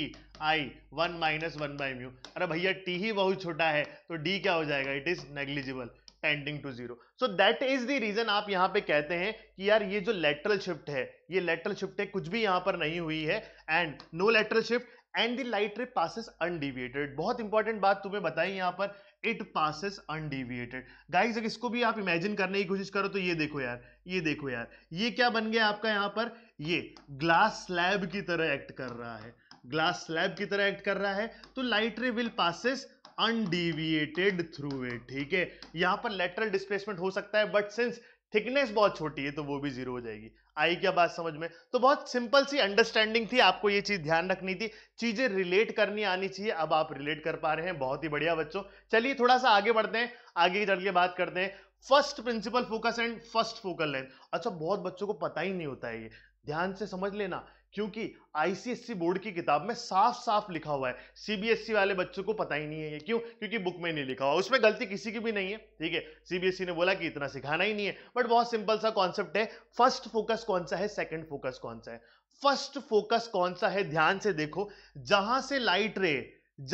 I one minus one by mu अरे भैया t ही बहुत छोटा है तो d क्या हो जाएगा it is negligible tending to zero so that is the reason आप यहां पे कहते हैं कि यार ये जो लेटरल शिफ्ट है ये लेटरल शिफ्ट है कुछ भी यहां पर नहीं हुई है and no lateral shift and the light ray passes undeviated बहुत इंपॉर्टेंट बात तुम्हें बताई यहां पर इट पासिस अनडिविएटेड गाइज अगर इसको भी आप इमेजिन करने की कोशिश करो तो ये देखो यार ये देखो यार ये क्या बन गया आपका यहां पर ये ग्लास स्लैब की तरह एक्ट कर रहा है ग्लास स्लैब की तरह एक्ट कर रहा है तो light ray will passes undeviated through it ठीक है यहां पर लेटरल डिस्प्लेसमेंट हो सकता है बट सिंस थिकनेस बहुत छोटी है तो वो भी जीरो हो जाएगी आई क्या बात समझ में तो बहुत सिंपल सी अंडरस्टैंडिंग थी आपको ये चीज ध्यान रखनी थी चीजें रिलेट करनी आनी चाहिए अब आप रिलेट कर पा रहे हैं बहुत ही बढ़िया बच्चों चलिए थोड़ा सा आगे बढ़ते हैं आगे चल के बात करते हैं first principal focus and first focal length अच्छा बहुत बच्चों को पता ही नहीं होता है ये ध्यान से समझ लेना क्योंकि आईसीएससी e बोर्ड की किताब में साफ साफ लिखा हुआ है सीबीएसई e वाले बच्चों को पता ही नहीं है ये क्यों क्योंकि बुक में नहीं लिखा हुआ उसमें गलती किसी की भी नहीं है ठीक है सीबीएसई e ने बोला कि इतना सिखाना ही नहीं है बट बहुत सिंपल सा कॉन्सेप्ट है फर्स्ट फोकस कौन सा है सेकंड फोकस कौन सा है फर्स्ट फोकस कौन सा है ध्यान से देखो जहां से लाइट रे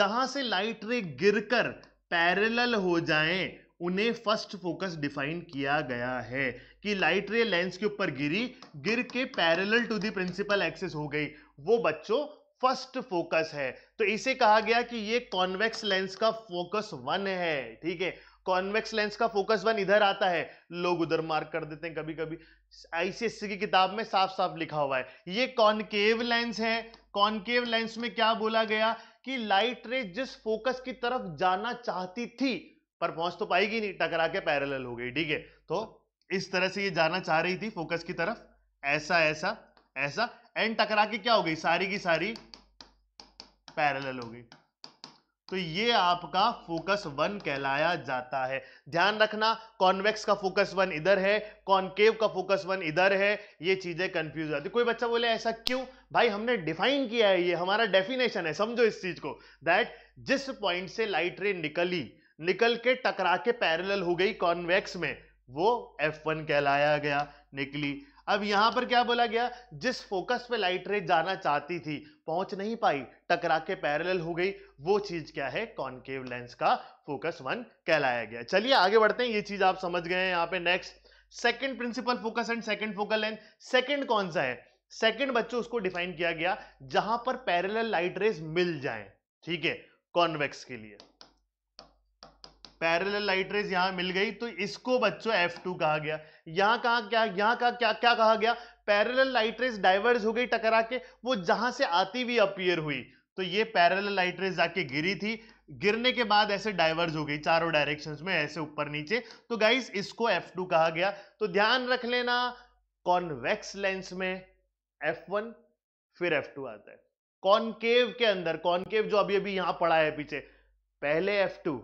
जहां से लाइट रे गिर पैरेलल हो जाएं उन्हें फर्स्ट फोकस डिफाइन किया गया है कि लाइट रे लेंस के ऊपर गिरी गिर के parallel to the principal axis हो गई वो बच्चों फर्स्ट फोकस है तो इसे कहा गया कि ये कॉन्वेक्स लेंस का फोकस वन है ठीक है कॉन्वेक्स लेंस का फोकस वन इधर आता है लोग उधर मार्क कर देते हैं कभी कभी आईसीएससी की किताब में साफ साफ लिखा हुआ है ये कॉनकेव लेंस है कॉनकेव लेंस में क्या बोला गया कि लाइट रे जिस फोकस की तरफ जाना चाहती थी पर पहुंच तो पाएगी नहीं टकरा के पैरेलल हो गई ठीक है तो इस तरह से ये जाना चाह रही थी फोकस की तरफ ऐसा ऐसा ऐसा एंड टकरा के क्या हो गई सारी की सारी पैरेलल हो गई तो ये आपका फोकस वन कहलाया जाता है ध्यान रखना कॉन्वेक्स का फोकस वन इधर है कॉन्केव का फोकस वन इधर है ये चीजें कंफ्यूज जाती कोई बच्चा बोले ऐसा क्यों भाई हमने डिफाइन किया है ये हमारा डेफिनेशन है समझो इस चीज को दैट जिस पॉइंट से लाइट रे निकली निकल के टकरा के पैरेलल हो गई कॉन्वेक्स में वो एफ वन कहलाया गया निकली अब यहां पर क्या बोला गया जिस फोकस पे लाइट रे जाना चाहती थी पहुंच नहीं पाई टकरा के पैरेलल हो गई वो चीज क्या है कॉन्केव लेंस का फोकस वन कहलाया गया चलिए आगे बढ़ते हैं ये चीज आप समझ गए हैं यहां पे next second principal focus and second focal length second कौन सा है सेकंड बच्चों उसको डिफाइन किया गया जहां पर पैरेलल लाइट रेज मिल जाए ठीक है कॉन्वेक्स के लिए पैरेलल लाइट रेज यहां मिल गई तो इसको बच्चों F2 कहा गया यहां कहा क्या यहां का क्या क्या कहा गया पैरेलल लाइट रेज डाइवर्स हो गई टकरा के वो जहां से आती हुई अपियर हुई तो ये पैरेलल लाइट रेज जाके गिरी थी गिरने के बाद ऐसे डाइवर्स हो गई चारों डायरेक्शंस में ऐसे ऊपर नीचे तो गाइस इसको एफ टू कहा गया तो ध्यान रख लेना कॉनवेक्स लेंस में एफ वन फिर एफ टू आता है कॉनकेव के अंदर कॉनकेव जो अभी अभी यहां पड़ा है पीछे पहले एफ टू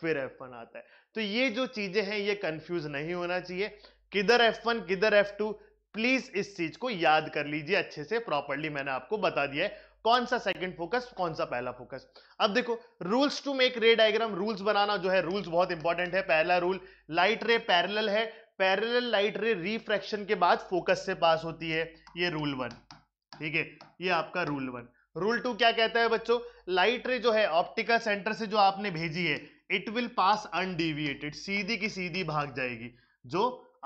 फिर एफ वन आता है तो ये जो चीजें हैं ये कंफ्यूज नहीं होना चाहिए किधर एफ वन किधर एफ टू प्लीज इस चीज को याद कर लीजिए अच्छे से प्रॉपरली मैंने आपको बता दिया है कौन सा सेकंड फोकस कौन सा पहला फोकस अब देखो rules to make ray diagram rules बनाना जो है रूल्स बहुत इंपॉर्टेंट है पहला रूल लाइट रे पैरेलल है पैरेलल लाइट रे रिफ्रैक्शन के बाद फोकस से पास होती है ये रूल वन ठीक है ये आपका रूल वन रूल टू क्या कहता है बच्चों लाइट रे जो है ऑप्टिकल सेंटर से जो आपने भेजी है इट विल पास अनडिविएटेड सीधी की सीधी भाग जाएगी जो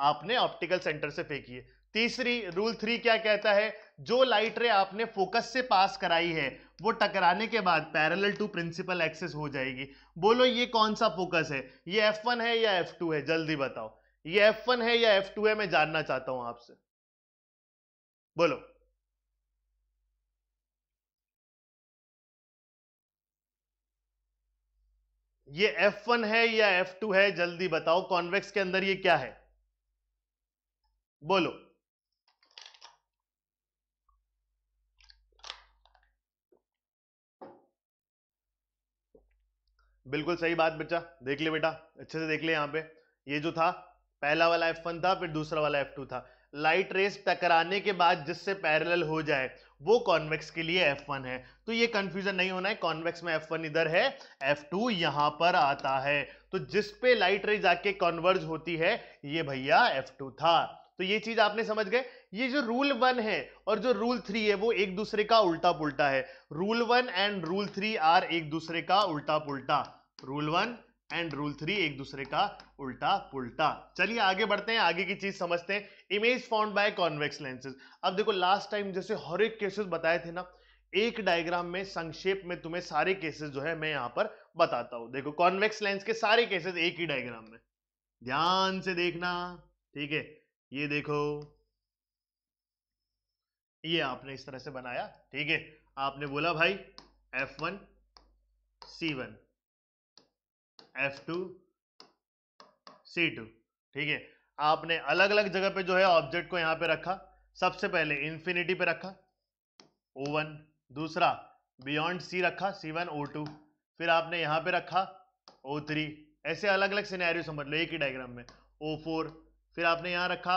आपने ऑप्टिकल सेंटर से फेंकी है तीसरी रूल थ्री क्या कहता है जो लाइट रे आपने फोकस से पास कराई है वो टकराने के बाद पैरेलल टू प्रिंसिपल एक्सेस हो जाएगी बोलो ये कौन सा फोकस है ये F1 है या F2 है जल्दी बताओ ये F1 है या F2 है मैं जानना चाहता हूं आपसे बोलो ये F1 है या F2 है जल्दी बताओ कॉन्वेक्स के अंदर ये क्या है बोलो बिल्कुल सही बात बच्चा देख ले बेटा अच्छे से देख ले यहां पे ये जो था पहला वाला F1 था फिर दूसरा वाला F2 था लाइट रेस टकराने के बाद जिससे पैरेलल हो जाए वो कॉन्वेक्स के लिए F1 है तो ये कंफ्यूजन नहीं होना है कॉन्वेक्स में F1 इधर है F2 यहां पर आता है तो जिस पे लाइट रे जाके कॉन्वर्ज होती है ये भैया F2 था तो ये चीज आपने समझ गए ये जो रूल वन है और जो रूल थ्री है वो एक दूसरे का उल्टा पुल्टा है rule one and rule three are एक दूसरे का उल्टा पुल्टा rule one and rule three एक दूसरे का उल्टा पुल्टा चलिए आगे बढ़ते हैं आगे की चीज समझते हैं image found by convex lenses अब देखो लास्ट टाइम जैसे हर एक केसेस बताए थे ना एक डायग्राम में संक्षेप में तुम्हें सारे केसेस जो है मैं यहां पर बताता हूं देखो कॉन्वेक्स लेंस के सारे केसेस एक ही डायग्राम में ध्यान से देखना ठीक है ये देखो ये आपने इस तरह से बनाया ठीक है आपने बोला भाई F1 one F two C two ठीक है आपने अलग अलग जगह पे जो है ऑब्जेक्ट को यहां पे रखा सबसे पहले इंफिनिटी पे रखा ओ वन दूसरा बियॉन्ड सी रखा सी वन ओ टू फिर आपने यहां पे रखा ओ थ्री ऐसे अलग अलग सिनेरियो समझ लो एक ही डायग्राम में ओ फोर फिर आपने यहां रखा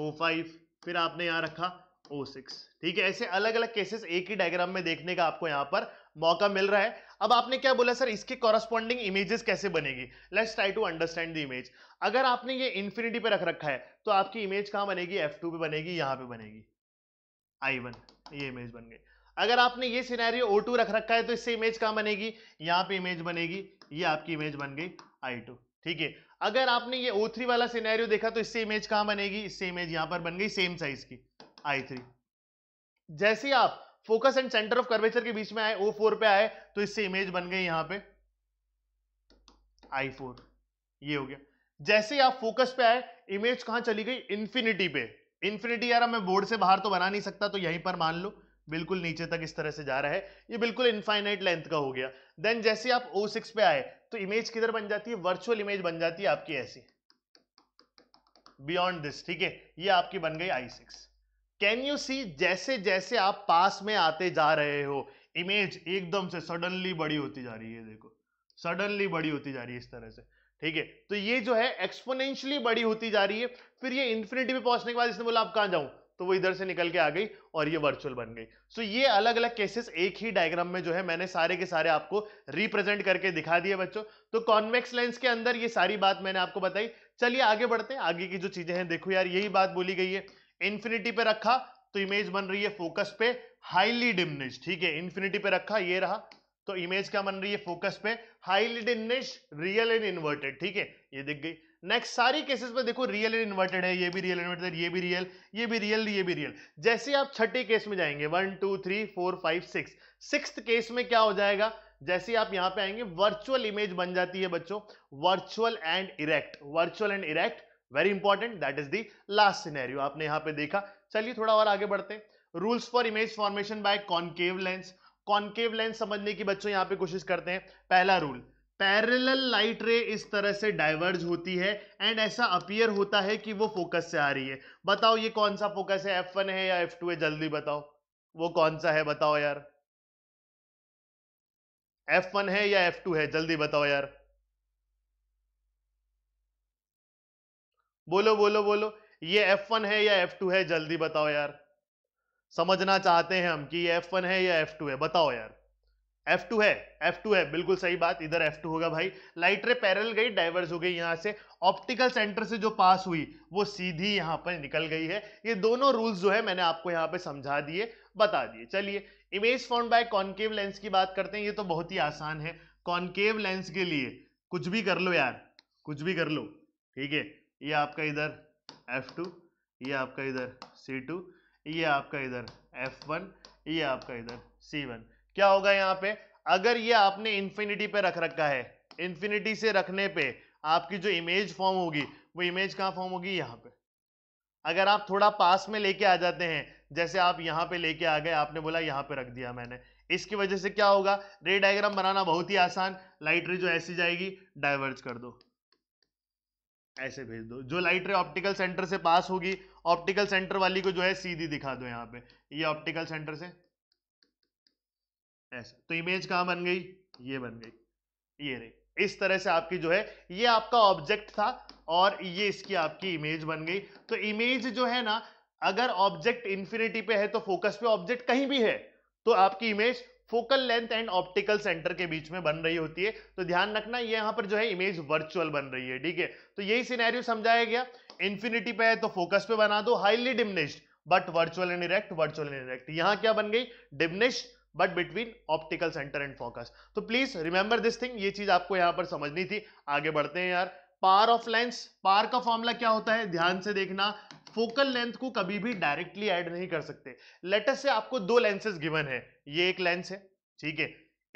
ओ फाइव फिर आपने यहां रखा ओ सिक्स ठीक है ऐसे अलग अलग केसेस एक ही डायग्राम में देखने का आपको यहां पर मौका मिल रहा है अब आपने क्या बोला सर इसके कॉरस्पॉन्डिंग इमेजेस कैसे बनेगी let's try to understand the image अगर आपने ये इन्फिनिटी पे रख रखा है तो आपकी इमेज कहाँ बनेगी एफ टू पे बनेगी यहाँ पे बनेगी आई वन ये इमेज बन गई अगर आपने ये सिनेरियो ओ टू रख रखा है तो इससे इमेज कहाँ बनेगी यहाँ पे इमेज बनेगी ये आपकी इमेज बन गई आई टू ठीक है अगर आपने ये ओ थ्री वाला सिनेरियो देखा तो इससे इमेज कहाँ बनेगी इससे इमेज यहाँ पर बन गई सेम साइज की आई थ्री जैसे आप focus and centre of curvature के बीच में आए ओ फोर पे आए तो इससे इमेज बन गई यहां पे आई फोर ये हो गया जैसे ही आप फोकस पे आए इमेज कहां चली गई इंफिनिटी पे इंफिनिटी यार मैं बोर्ड से बाहर तो बना नहीं सकता तो यहीं पर मान लो बिल्कुल नीचे तक इस तरह से जा रहा है ये बिल्कुल इनफाइनाइट लेंथ का हो गया देन जैसे आप ओ सिक्स पे आए तो इमेज किधर बन जाती है वर्चुअल इमेज बन जाती है आपकी ऐसी बियॉन्ड दिस ठीक है ये आपकी बन गई I six can you see जैसे जैसे आप पास में आते जा रहे हो इमेज एकदम से सडनली बड़ी होती जा रही है देखो सडनली बड़ी होती जा रही है इस तरह से ठीक है तो ये जो है एक्सपोनेंशियली बड़ी होती जा रही है फिर ये इन्फिनिटी में पहुंचने के बाद इसने बोला आप कहां जाऊं तो वो इधर से निकल के आ गई और ये वर्चुअल बन गई सो so, ये अलग अलग केसेस एक ही डायग्राम में जो है मैंने सारे के सारे आपको रिप्रेजेंट करके दिखा दिए बच्चों तो कॉन्वेक्स लेंस के अंदर ये सारी बात मैंने आपको बताई चलिए आगे बढ़ते हैं आगे की जो चीजें हैं देखो यार यही बात बोली गई है इंफिनिटी पे रखा तो इमेज बन रही है फोकस पे हाईली डिमनिश ठीक है इंफिनिटी पे रखा ये रहा तो इमेज क्या बन रही है फोकस पे highly diminish real and inverted ठीक है ये दिख गई नेक्स्ट सारी केसेस में देखो रियल एंड इन्वर्टेड है ये भी रियल इन्वर्टेड ये भी रियल ये भी रियल ये भी रियल जैसे आप छठे केस में जाएंगे one two three four five six six case में क्या हो जाएगा जैसे आप यहां पे आएंगे वर्चुअल इमेज बन जाती है बच्चों virtual and erect virtual and erect very important that is the last scenario आपने यहां पे देखा चलिए थोड़ा और आगे बढ़ते हैं rules for image formation by concave lens concave lens समझने की बच्चों यहां पे कोशिश करते हैं पहला रूल पैरेलल लाइट रे इस तरह से डाइवर्ज होती है एंड ऐसा अपियर होता है कि वो फोकस से आ रही है बताओ ये कौन सा फोकस है एफ वन है या एफ टू है जल्दी बताओ वो कौन सा है बताओ यार एफ वन है या एफ टू है जल्दी बताओ यार बोलो बोलो बोलो ये F1 है या F2 है जल्दी बताओ यार समझना चाहते हैं हम कि ये F1 है या F2 है बताओ यार F2 है F2 है बिल्कुल सही बात इधर F2 होगा भाई लाइट रे पैरल गई डाइवर्स हो गई यहां से ऑप्टिकल सेंटर से जो पास हुई वो सीधी यहां पर निकल गई है ये दोनों रूल्स जो है मैंने आपको यहाँ पे समझा दिए बता दिए चलिए image form by concave lens की बात करते हैं ये तो बहुत ही आसान है कॉन्केव लेंस के लिए कुछ भी कर लो यार कुछ भी कर लो ठीक है ये आपका इधर F2 ये आपका इधर C2 ये आपका इधर F1 ये आपका इधर C1 क्या होगा यहाँ पे अगर ये आपने इन्फिनिटी पे रख रखा है इन्फिनिटी से रखने पे आपकी जो इमेज फॉर्म होगी वो इमेज कहाँ फॉर्म होगी यहाँ पे अगर आप थोड़ा पास में लेके आ जाते हैं जैसे आप यहाँ पे लेके आ गए आपने बोला यहाँ पे रख दिया मैंने इसकी वजह से क्या होगा रे डायग्राम बनाना बहुत ही आसान लाइट रे जो ऐसी जाएगी डाइवर्ज कर दो ऐसे भेज दो जो लाइट रे ऑप्टिकल सेंटर से पास होगी ऑप्टिकल सेंटर वाली को जो है सीधी दिखा दो यहाँ पे ये ऑप्टिकल सेंटर से ऐसे तो इमेज कहाँ बन गई ये बन गई ये रही इस तरह से आपकी जो है ये आपका ऑब्जेक्ट था और ये इसकी आपकी इमेज बन गई तो इमेज जो है ना अगर ऑब्जेक्ट इंफिनिटी पे है तो फोकस पे ऑब्जेक्ट कहीं भी है तो आपकी image focal length and optical centre के बीच में बन रही होती है तो ध्यान रखना ये यहां पर जो है इमेज वर्चुअल बन रही है ठीक है तो यही सिनेरियो समझाया गया इन्फिनिटी पे है तो फोकस पे बना दो highly diminished but virtual and erect virtual and erect यहां क्या बन गई diminished but between optical centre and focus तो प्लीज रिमेंबर दिस थिंग ये चीज आपको यहां पर समझनी थी आगे बढ़ते हैं यार पार ऑफ लेंस पार का फॉर्मूला क्या होता है ध्यान से देखना फोकल लेंथ को कभी भी डायरेक्टली ऐड नहीं कर सकते लेटेस्ट से आपको दो लेंसेज गिवन है ये एक लेंस है ठीक है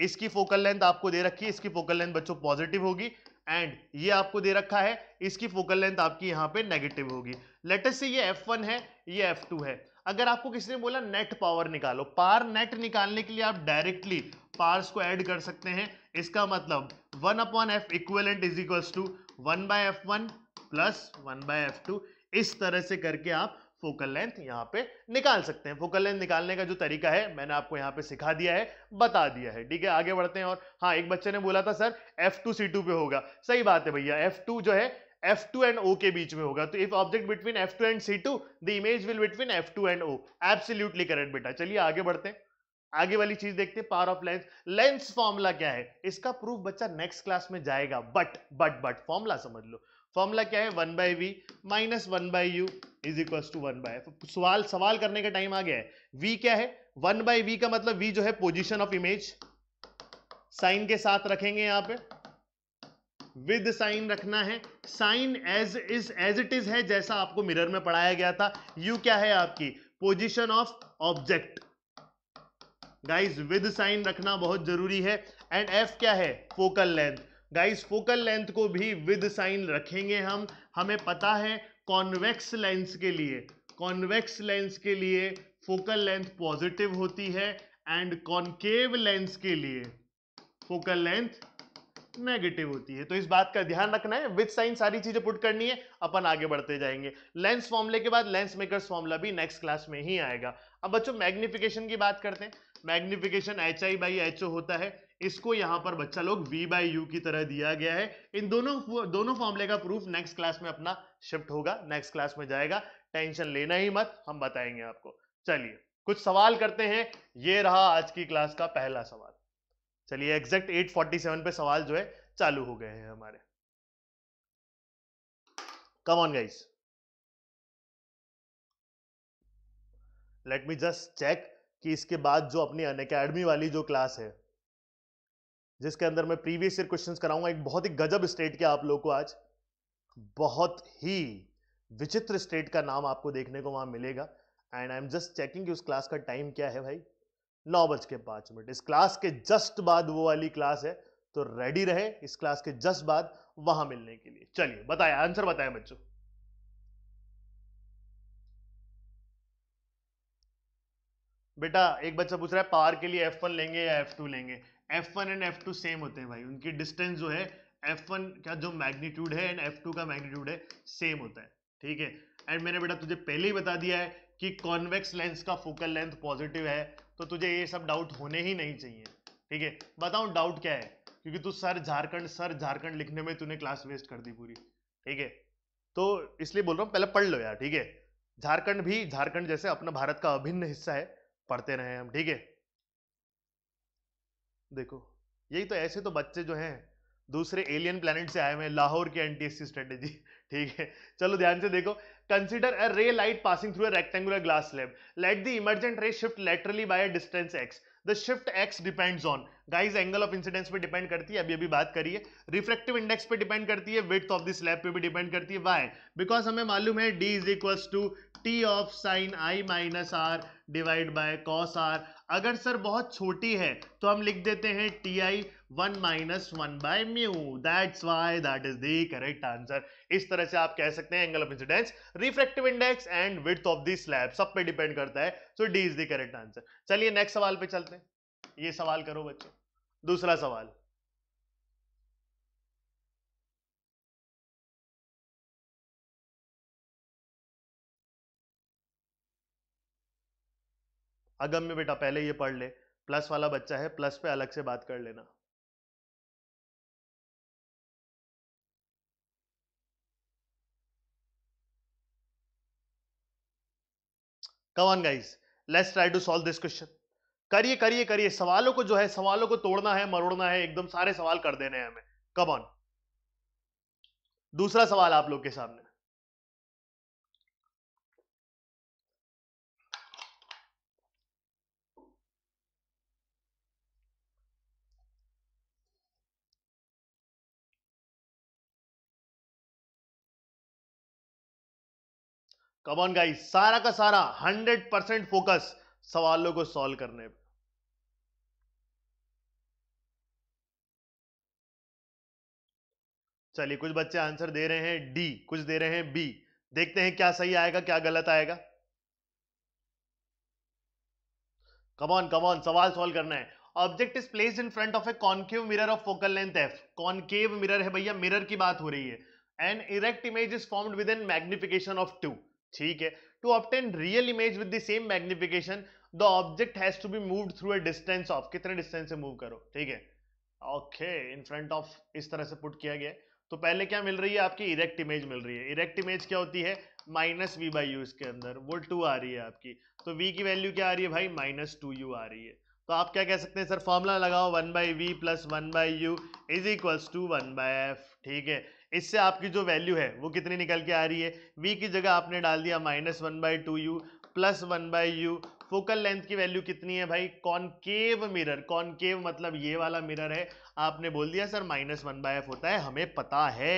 इसकी फोकल लेंथ आपको दे रखी है इसकी फोकल लेंथ बच्चों पॉजिटिव होगी एंड ये आपको दे रखा है इसकी फोकल लेंथ आपकी यहां पे नेगेटिव होगी लेटेस्ट से ये F1 है ये F2 है अगर आपको किसी ने बोला नेट पावर निकालो पार नेट निकालने के लिए आप डायरेक्टली पार्स को ऐड कर सकते हैं इसका मतलब one upon F equivalent is equal to one by F one plus one by F two इस तरह से करके आप फोकल लेंथ यहां पे निकाल सकते हैं फोकल लेंथ निकालने का जो तरीका है मैंने आपको यहां पे सिखा दिया है बता दिया है ठीक है आगे बढ़ते हैं और हाँ एक बच्चे ने बोला था sir F two C two पे होगा सही बात है भैया एफ टू जो है F2 टू एंड ओ के बीच में होगा तो if object between F two and C two the image will between F two and O absolutely correct बेटा चलिए आगे बढ़ते हैं आगे वाली चीज देखते हैं power of lens lens formula क्या है इसका प्रूफ बच्चा नेक्स्ट क्लास में जाएगा बट बट बट फॉर्मूला समझ लो फॉर्मूला क्या है one by we minus one by you is equal to one by तो सवाल सवाल करने का टाइम आ गया है वी क्या है वन बाई वी का मतलब वी जो है पोजिशन ऑफ इमेज साइन के साथ रखेंगे यहां पे विद साइन रखना है sign as is as it is है जैसा आपको मिरर में पढ़ाया गया था यू क्या है आपकी position of object guys with sign रखना बहुत जरूरी है एंड एफ क्या है focal length guys focal length को भी विद साइन रखेंगे हम हमें पता है कॉन्वेक्स लेंस के लिए कॉन्वेक्स लेंस के लिए फोकल लेंथ पॉजिटिव होती है एंड कॉन्केव लेंस के लिए फोकल लेंथ नेगेटिव होती है तो इस बात का ध्यान रखना है विद साइन सारी चीजें पुट करनी है अपन आगे बढ़ते जाएंगे लेंस फॉर्मूले के बाद लेंस मेकर फॉर्मूला भी नेक्स्ट क्लास में ही आएगा अब बच्चों मैग्निफिकेशन की बात करते हैं magnification h i by h o होता है इसको यहां पर बच्चा लोग v बाई यू की तरह दिया गया है इन दोनों दोनों फॉर्मले का प्रूफ नेक्स्ट क्लास में अपना शिफ्ट होगा नेक्स्ट क्लास में जाएगा टेंशन लेना ही मत हम बताएंगे आपको चलिए कुछ सवाल करते हैं ये रहा आज की क्लास का पहला सवाल चलिए एग्जैक्ट 847 पे सवाल जो है चालू हो गए हैं हमारे come on guys let me just check कि इसके बाद जो अपनी अन वाली जो क्लास है जिसके अंदर मैं प्रीवियस ईयर क्वेश्चंस कराऊंगा एक बहुत ही गजब स्टेट के आप लोग को आज बहुत ही विचित्र स्टेट का नाम आपको देखने को वहां मिलेगा and I am just checking कि उस क्लास का टाइम क्या है भाई नौ बज के पांच मिनट इस क्लास के जस्ट बाद वो वाली क्लास है तो रेडी रहे इस क्लास के जस्ट बाद वहां मिलने के लिए चलिए बताया आंसर बताया बच्चों बेटा एक बच्चा पूछ रहा है पावर के लिए एफ वन लेंगे या एफ टू लेंगे f one and f two same होते हैं भाई उनकी डिस्टेंस जो है एफ वन का जो मैग्नीट्यूड है एंड एफ टू का मैग्नीट्यूड है सेम होता है ठीक है एंड मैंने बेटा तुझे पहले ही बता दिया है कि कॉन्वेक्स लेंस का फोकल लेंथ पॉजिटिव है तो तुझे ये सब डाउट होने ही नहीं चाहिए ठीक है बताऊं डाउट क्या है क्योंकि तू सर झारखंड सर झारखंड लिखने में तूने क्लास वेस्ट कर दी पूरी ठीक है तो इसलिए बोल रहा हूँ पहले पढ़ लो यार ठीक है झारखंड भी झारखंड जैसे अपना भारत का अभिन्न हिस्सा है पढ़ते रहे हम ठीक है देखो यही तो ऐसे तो बच्चे जो हैं दूसरे एलियन प्लैनेट से आए हुए लाहौर की टी स्ट्रेटेजी ठीक है चलो ध्यान से देखो consider a ray light passing through a rectangular glass slab let the emergent ray shift laterally by a distance x the shift x depends on guys angle of incidence पे depend करती है अभी अभी बात करिए रिफ्लेक्टिव इंडेक्स पे depend करती है विथ ऑफ द स्लैब पे भी डिपेंड करती है वाई बिकॉज हमें मालूम है d is equals to T of sine I minus are divide by cos r अगर सर बहुत छोटी है तो हम लिख देते हैं t I one minus one by mu that's why that is the correct answer इस तरह से आप कह सकते हैं angle of incidence refractive index and width of the slab सब पे डिपेंड करता है so d is the correct answer चलिए नेक्स्ट सवाल पे चलते हैं ये सवाल करो बच्चों दूसरा सवाल अगम में बेटा पहले ये पढ़ ले प्लस वाला बच्चा है प्लस पे अलग से बात कर लेना come on guys let's try to solve this question करिए करिए करिए सवालों को जो है सवालों को तोड़ना है मरोड़ना है एकदम सारे सवाल कर देने हैं हमें कम ऑन दूसरा सवाल आप लोग के सामने कमॉन गाइस सारा का सारा 100 परसेंट फोकस सवालों को सॉल्व करने पर चलिए कुछ बच्चे आंसर दे रहे हैं डी कुछ दे रहे हैं बी देखते हैं क्या सही आएगा क्या गलत आएगा कमॉन कमॉन सवाल सॉल्व करना है object is place in front of a concave mirror of focal length f concave mirror है भैया मिरर की बात हो रही है an erect image is formed within magnification of two ठीक है to obtain real image with the same magnification the object has to be moved through a distance of कितने डिस्टेंस से मूव करो ठीक है ओके इन फ्रंट ऑफ इस तरह से पुट किया गया तो पहले क्या मिल रही है आपकी इरेक्ट इमेज मिल रही है इरेक्ट इमेज क्या होती है माइनस वी बाई यू इसके अंदर वो टू आ रही है आपकी तो वी की वैल्यू क्या आ रही है भाई माइनस टू यू आ रही है तो आप क्या कह सकते हैं सर फॉर्मूला लगाओ one by v plus one by you is equals to one by f ठीक है इससे आपकी जो वैल्यू है वो कितनी निकल के आ रही है वी की जगह आपने डाल दिया minus one by two u plus one by u focal length की वैल्यू कितनी है भाई कॉनकेव मिरर कॉनकेव मतलब ये वाला मिरर है आपने बोल दिया sir minus one by f होता है हमें पता है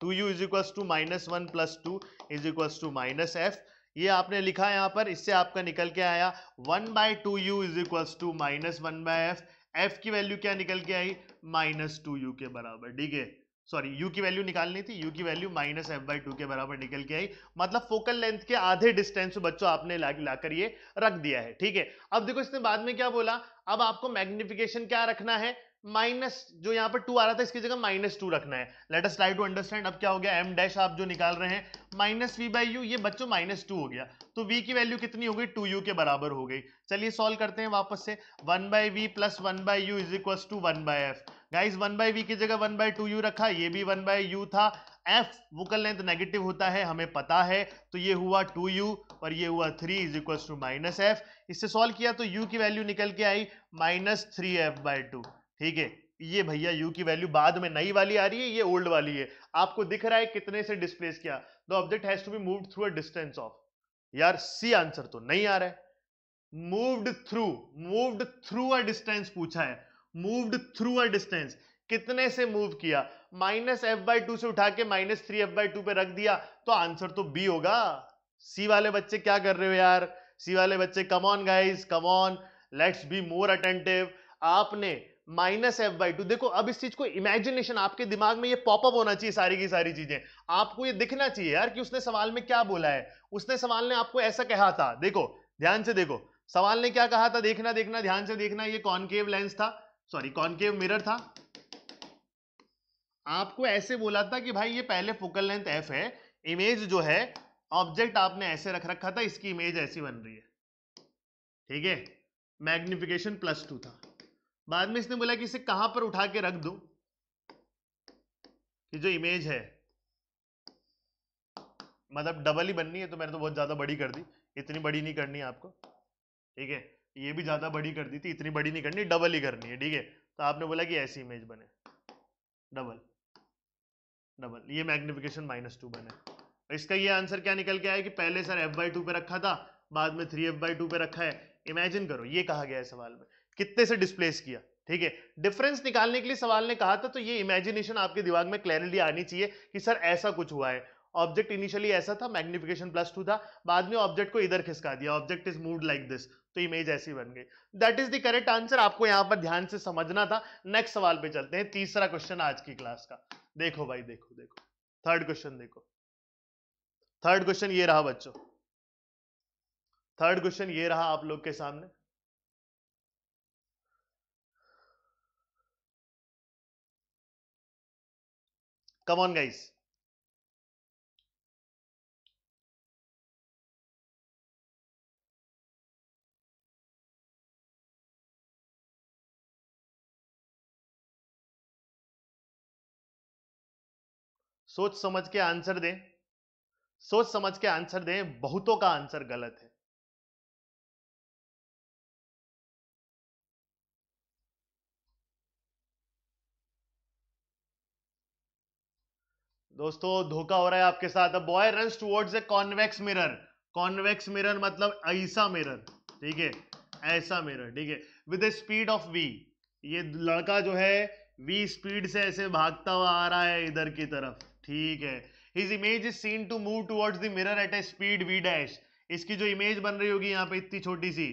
two u is equals to minus one plus two is equals to minus f ये आपने लिखा यहाँ पर इससे आपका निकल के आया one by two u is equals to minus one by f f की वैल्यू क्या निकल के आई माइनस टू यू के बराबर ठीक है सॉरी यू की वैल्यू निकालनी थी यू की value minus f by two के बराबर निकल के आई मतलब फोकल लेंथ के आधे डिस्टेंस बच्चों आपने ला, ला कर ये रख दिया है ठीक है अब देखो इसने बाद में क्या बोला अब आपको मैग्निफिकेशन क्या रखना है माइनस जो यहाँ पर टू आ रहा था इसकी जगह माइनस टू रखना है let us try to understand अब क्या हो गया एम डैश आप जो निकाल रहे हैं माइनस वी बाई यू ये बच्चों माइनस टू हो गया तो वी की वैल्यू कितनी हो गई टू यू के बराबर हो गई चलिए सॉल्व करते हैं वापस से one by v plus one by you is equal to one by f guys one by v की जगह वन बाई टू यू रखा ये भी वन बाय यू था एफ वोकल लेंथ नेगेटिव होता है हमें पता है तो ये हुआ टू यू और ये हुआ three is equal to minus f इससे सॉल्व किया तो यू की वैल्यू निकल के आई minus three f by two ठीक है ये भैया यू की वैल्यू बाद में नई वाली आ रही है ये ओल्ड वाली है आपको दिख रहा है कितने से डिस्प्लेस किया the object has to be moved through a distance of यार सी आंसर तो नहीं आ रहा है moved through moved through a distance पूछा है मूव्ड थ्रू अ डिस्टेंस कितने से मूव किया माइनस एफ बाई टू से उठा के minus three f by two पे रख दिया तो आंसर तो बी होगा सी वाले बच्चे क्या कर रहे हो यार सी वाले बच्चे come on guys come on let's be more attentive आपने माइनस एफ बाई टू देखो अब इस चीज को इमेजिनेशन आपके दिमाग में ये पॉपअप होना चाहिए सारी की सारी चीजें आपको ये दिखना चाहिए यार कि उसने सवाल में क्या बोला है उसने सवाल ने आपको ऐसा कहा था देखो ध्यान से देखो सवाल ने क्या कहा था देखना देखना ध्यान से देखना ये कॉनकेव लेंस था सॉरी कॉनकेव मिरर था आपको ऐसे बोला था कि भाई ये पहले फोकल लेंथ एफ है इमेज जो है ऑब्जेक्ट आपने ऐसे रख रखा था इसकी इमेज ऐसी बन रही है ठीक है मैग्निफिकेशन प्लस टू था बाद में इसने बोला कि इसे कहां पर उठा के रख दो कि जो इमेज है मतलब डबल ही बननी है तो मैंने तो बहुत ज्यादा बड़ी कर दी इतनी बड़ी नहीं करनी आपको ठीक है ये भी ज़्यादा बड़ी कर दी थी इतनी बड़ी नहीं करनी डबल ही करनी है ठीक है तो आपने बोला कि ऐसी इमेज बने डबल डबल ये मैग्निफिकेशन माइनस टू बने तो इसका ये आंसर क्या निकल के आया कि पहले सर एफ बाई टू पे रखा था बाद में थ्री एफ बाई टू पे रखा है इमेजिन करो ये कहा गया है सवाल में कितने से डिस्प्लेस किया ठीक है डिफरेंस निकालने के लिए सवाल ने कहा था तो ये इमेजिनेशन आपके दिमाग में क्लैरिटी आनी चाहिए कि सर ऐसा कुछ हुआ है ऑब्जेक्ट इनिशियली ऐसा था मैग्निफिकेशन प्लस टू था बाद में ऑब्जेक्ट को इधर खिसका दिया object is move like this तो इमेज ऐसी बन गई that is the correct answer आपको यहां पर ध्यान से समझना था नेक्स्ट सवाल पे चलते हैं तीसरा क्वेश्चन आज की क्लास का देखो भाई देखो देखो थर्ड क्वेश्चन देखो थर्ड क्वेश्चन ये रहा बच्चों थर्ड क्वेश्चन ये रहा आप लोग के सामने कम ऑन गाइस सोच समझ के आंसर दें सोच समझ के आंसर दें बहुतों का आंसर गलत है दोस्तों धोखा हो रहा है आपके साथ boy run towards a convex mirror convex mirror मतलब ऐसा मिरर ठीक है ऐसा मिरर ठीक है with a speed of v ये लड़का जो है वी स्पीड से ऐसे भागता हुआ आ रहा है इधर की तरफ ठीक है his image is seen to move towards the mirror at a speed v dash इसकी जो इमेज बन रही होगी यहाँ पे इतनी छोटी सी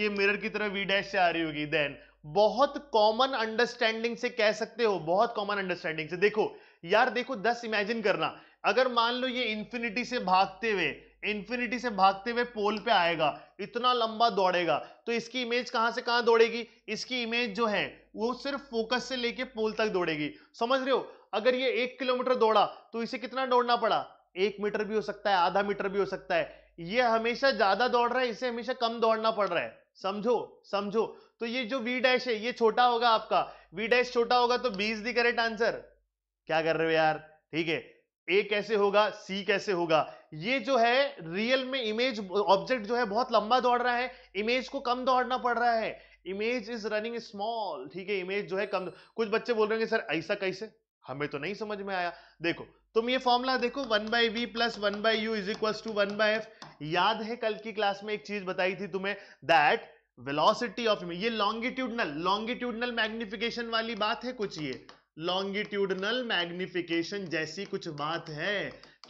ये मिरर की तरह वी डैश से आ रही होगी देन बहुत कॉमन अंडरस्टैंडिंग से कह सकते हो बहुत कॉमन अंडरस्टैंडिंग से देखो यार देखो दस इमेजिन करना अगर मान लो ये इंफिनिटी से भागते हुए इंफिनिटी से भागते हुए पोल पे आएगा इतना लंबा दौड़ेगा तो इसकी इमेज कहां से कहां दौड़ेगी इसकी इमेज जो है वो सिर्फ फोकस से लेके पोल तक दौड़ेगी समझ रहे हो अगर ये एक किलोमीटर दौड़ा तो इसे कितना दौड़ना पड़ा एक मीटर भी हो सकता है आधा मीटर भी हो सकता है ये हमेशा ज्यादा दौड़ रहा है इसे हमेशा कम दौड़ना पड़ रहा है समझो समझो तो ये जो वी डैश है ये छोटा होगा आपका वी डैश छोटा होगा तो बीस दी करेक्ट आंसर क्या कर रहे हो यार ठीक है ए कैसे होगा सी कैसे होगा ये जो है रियल में इमेज ऑब्जेक्ट जो है बहुत लंबा दौड़ रहा है इमेज को कम दौड़ना पड़ रहा है इमेज इज रनिंग स्मॉल ठीक है इमेज जो है कम कुछ बच्चे बोल रहे हैं सर ऐसा कैसे हमें तो नहीं समझ में आया देखो तुम ये फॉर्मूला देखो one by v plus one by you is equal to one by f याद है कल की क्लास में एक चीज बताई थी तुम्हें दैट वेलोसिटी ऑफ ये लॉन्गिट्यूडनल लॉन्गिट्यूडनल मैग्निफिकेशन वाली बात है कुछ ये लॉन्गिट्यूडनल मैग्निफिकेशन जैसी कुछ बात है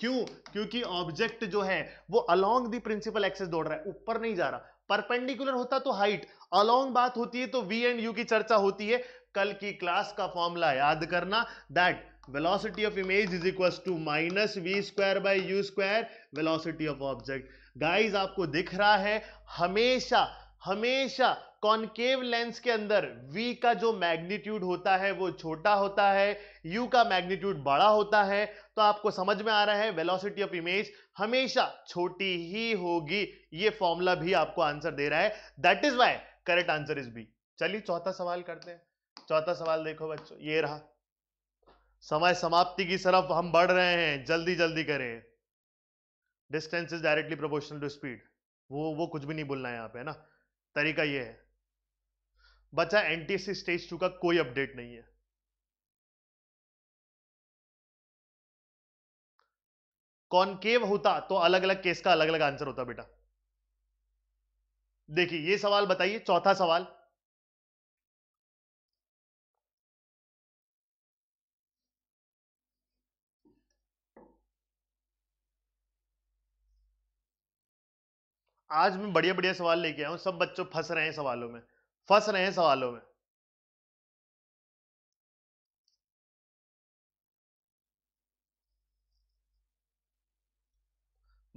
क्यों क्योंकि ऑब्जेक्ट जो है वो अलोंग दी प्रिंसिपल एक्सेस दौड़ रहा है ऊपर नहीं जा रहा परपेंडिकुलर होता तो हाइट अलोंग बात होती है तो वी एंड यू की चर्चा होती है कल की क्लास का फॉर्मूला याद करना that velocity of image is equals to minus v square by u square velocity of object guys आपको दिख रहा है हमेशा हमेशा कॉन्केव लेंस के अंदर V का जो मैग्नीट्यूड होता है वो छोटा होता है U का मैग्नीट्यूड बड़ा होता है तो आपको समझ में आ रहा है वेलोसिटी ऑफ इमेज हमेशा छोटी ही होगी ये फॉर्मूला भी आपको आंसर दे रहा है that is why correct answer is B चलिए चौथा सवाल करते हैं चौथा सवाल देखो बच्चों ये रहा समय समाप्ति की तरफ हम बढ़ रहे हैं जल्दी जल्दी करें distance is directly proportional to speed वो वो कुछ भी नहीं बोलना है यहाँ पे है ना तरीका ये है बच्चा एनटीएससी स्टेज टू का कोई अपडेट नहीं है कॉनकेव होता तो अलग अलग केस का अलग अलग आंसर होता बेटा देखिए ये सवाल बताइए चौथा सवाल आज मैं बढ़िया बढ़िया सवाल लेके आया हूं सब बच्चों फंस रहे हैं सवालों में फंस रहे हैं सवालों में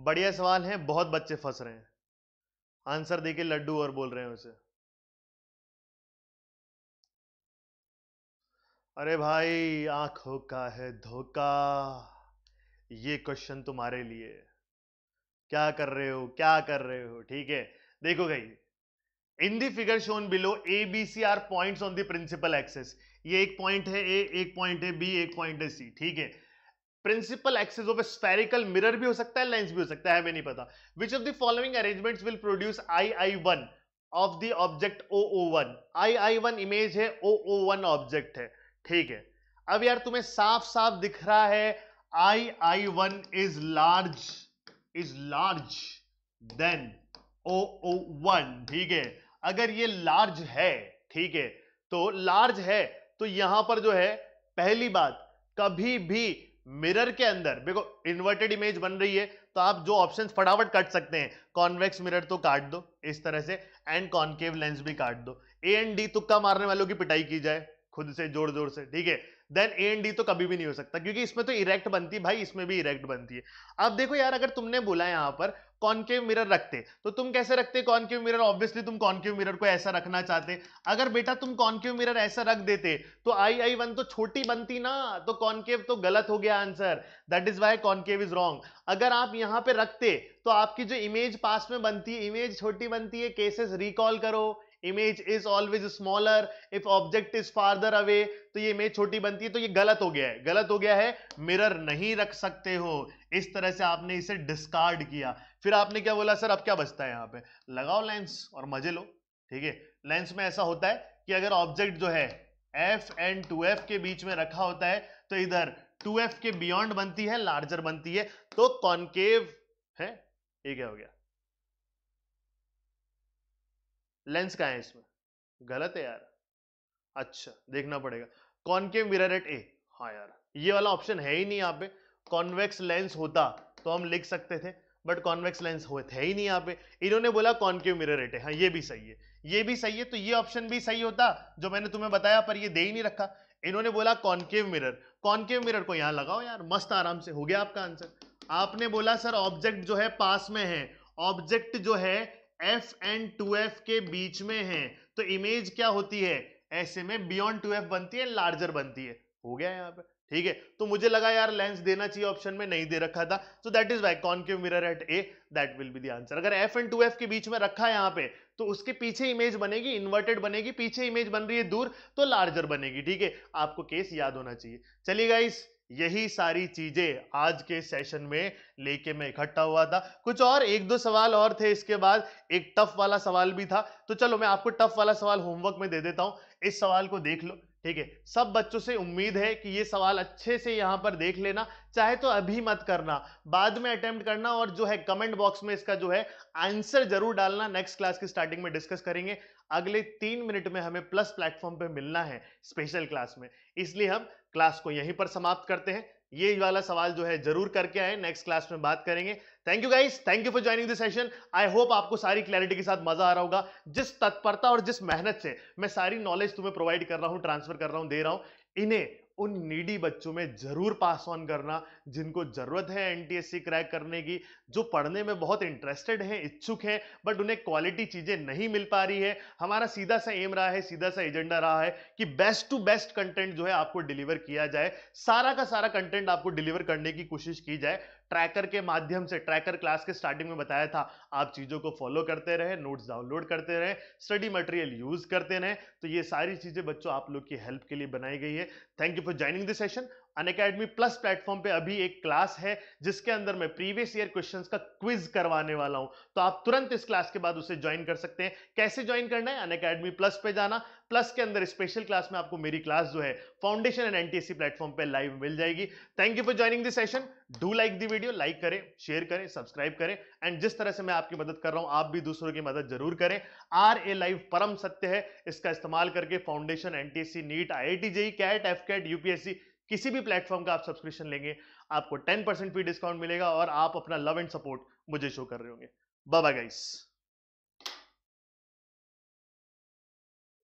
बढ़िया सवाल है बहुत बच्चे फंस रहे हैं आंसर देके लड्डू और बोल रहे हैं उसे अरे भाई आंखों का है धोखा ये क्वेश्चन तुम्हारे लिए क्या कर रहे हो क्या कर रहे हो ठीक है देखो भाई in the figure shown below A B C are point on the principal axis ये एक पॉइंट है ए एक पॉइंट है बी एक पॉइंट है सी ठीक है principal axis of spherical mirror भी हो सकता है लेंस भी हो सकता है हमें नहीं पता which of the following arrangement will produce I I one of the object O O one I I one image है ओ ओ वन ऑब्जेक्ट है ठीक है अब यार तुम्हें साफ साफ दिख रहा है I I one is large is large then O O one ठीक है अगर ये लार्ज है ठीक है तो लार्ज है तो यहां पर जो है पहली बात कभी भी मिरर के अंदर देखो इन्वर्टेड इमेज बन रही है तो आप जो ऑप्शंस फटाफट काट सकते हैं कॉन्वेक्स मिरर तो काट दो इस तरह से एंड कॉन्केव लेंस भी काट दो ए एंड डी तुक्का मारने वालों की पिटाई की जाए खुद से जोर जोर से ठीक है देन ए एंड डी तो कभी भी नहीं हो सकता क्योंकि इसमें तो इरेक्ट बनती है भाई इसमें भी इरेक्ट बनती है अब देखो यार अगर तुमने बोला यहां पर कॉन्केव मिरर रखते तो तुम कैसे रखते कॉन्केव मिरर ऑब्वियसली तुम कॉन्केव मिरर को ऐसा रखना चाहते अगर बेटा तुम कॉन्केव मिरर ऐसा रख देते तो आई आई वन तो छोटी बनती ना तो कॉन्केव तो गलत हो गया answer that is why concave is wrong अगर आप यहां पे रखते तो आपकी जो इमेज पास में बनती है इमेज छोटी बनती है केसेस रिकॉल करो image is always smaller if object is farther away तो ये इमेज छोटी बनती है तो ये गलत हो गया है गलत हो गया है मिरर नहीं रख सकते हो इस तरह से आपने इसे डिस्कार्ड किया फिर आपने क्या बोला सर अब क्या बचता है यहाँ पे लगाओ लेंस और मजे लो ठीक है लेंस में ऐसा होता है कि अगर ऑब्जेक्ट जो है एफ एंड टू एफ के बीच में रखा होता है तो इधर टू एफ के बियॉन्ड बनती है लार्जर बनती है तो कॉन्केव है ये क्या हो गया लेंस का है इसमें गलत है यार अच्छा देखना पड़ेगा कॉनकेव एट ए हाँ यार ये वाला ऑप्शन है ही नहीं यहाँ पे कॉन्वेक्स लेंस होता तो हम लिख सकते थे बट कॉन्वेक्स लेंस हो थे ही नहीं यहाँ पे इन्होंने बोला कॉनकेव एट है हाँ ये भी सही है ये भी सही है तो ये ऑप्शन भी सही होता जो मैंने तुम्हें बताया पर ये दे ही नहीं रखा इन्होंने बोला कॉनकेव मिरर कॉनकेव मिरर को यहां लगाओ यार मस्त आराम से हो गया आपका आंसर आपने बोला सर ऑब्जेक्ट जो है पास में है ऑब्जेक्ट जो है एफ एंड टू एफ के बीच में है तो इमेज क्या होती है ऐसे में बियॉन्ड टू एफ बनती है लार्जर बनती है हो गया यहाँ पे ठीक है तो मुझे लगा यार लेंस देना चाहिए ऑप्शन में नहीं दे रखा था so that is why Q mirror at A that will be answer अगर एफ एंड टू एफ के बीच में रखा है यहाँ पे तो उसके पीछे इमेज बनेगी इन्वर्टेड बनेगी पीछे इमेज बन रही है दूर तो लार्जर बनेगी ठीक है आपको केस याद होना चाहिए चलिए गाइस यही सारी चीजें आज के सेशन में लेके मैं इकट्ठा हुआ था कुछ और एक दो सवाल और थे इसके बाद एक टफ वाला सवाल भी था तो चलो मैं आपको टफ वाला सवाल होमवर्क में दे देता हूं इस सवाल को देख लो ठीक है सब बच्चों से उम्मीद है कि ये सवाल अच्छे से यहां पर देख लेना चाहे तो अभी मत करना बाद में अटेम्प्ट करना और जो है कमेंट बॉक्स में इसका जो है आंसर जरूर डालना नेक्स्ट क्लास की स्टार्टिंग में डिस्कस करेंगे अगले तीन मिनट में हमें प्लस प्लेटफॉर्म पे मिलना है स्पेशल क्लास में इसलिए हम क्लास को यहीं पर समाप्त करते हैं ये वाला सवाल जो है जरूर करके आए नेक्स्ट क्लास में बात करेंगे thank you guys thank you for joining this session I hope आपको सारी क्लैरिटी के साथ मजा आ रहा होगा जिस तत्परता और जिस मेहनत से मैं सारी नॉलेज तुम्हें प्रोवाइड कर रहा हूं ट्रांसफर कर रहा हूं दे रहा हूं इन्हें उन नीडी बच्चों में ज़रूर पास ऑन करना जिनको ज़रूरत है एनटीएससी क्रैक करने की जो पढ़ने में बहुत इंटरेस्टेड हैं इच्छुक हैं बट उन्हें क्वालिटी चीज़ें नहीं मिल पा रही है हमारा सीधा सा एम रहा है सीधा सा एजेंडा रहा है कि बेस्ट टू बेस्ट कंटेंट जो है आपको डिलीवर किया जाए सारा का सारा कंटेंट आपको डिलीवर करने की कोशिश की जाए ट्रैकर के माध्यम से ट्रैकर क्लास के स्टार्टिंग में बताया था आप चीज़ों को फॉलो करते रहे नोट्स डाउनलोड करते रहे स्टडी मटेरियल यूज़ करते रहे तो ये सारी चीज़ें बच्चों आप लोग की हेल्प के लिए बनाई गई है thank you for joining the session Unacademy plus platform पे अभी एक क्लास है जिसके अंदर मैं प्रीवियस ईयर क्वेश्चंस का क्विज करवाने वाला हूं तो आप तुरंत इस क्लास के बाद उसे ज्वाइन कर सकते हैं कैसे ज्वाइन करना है अन अकेडमी प्लस पे जाना प्लस के अंदर स्पेशल क्लास में आपको मेरी क्लास जो है फाउंडेशन एंड एनटीएससी प्लेटफॉर्म पे लाइव मिल जाएगी thank you for joining this session do like the video like करें शेयर करें सब्सक्राइब करें एंड जिस तरह से मैं आपकी मदद कर रहा हूं आप भी दूसरों की मदद जरूर करें आर ए लाइव परम सत्य है इसका इस्तेमाल करके foundation NTSC NEET I I T JEE CAT F CAT UPSC किसी भी प्लेटफॉर्म का आप सब्सक्रिप्शन लेंगे आपको 10% परसेंट भी डिस्काउंट मिलेगा और आप अपना लव एंड सपोर्ट मुझे शो कर रहे होंगे बाबा गाइस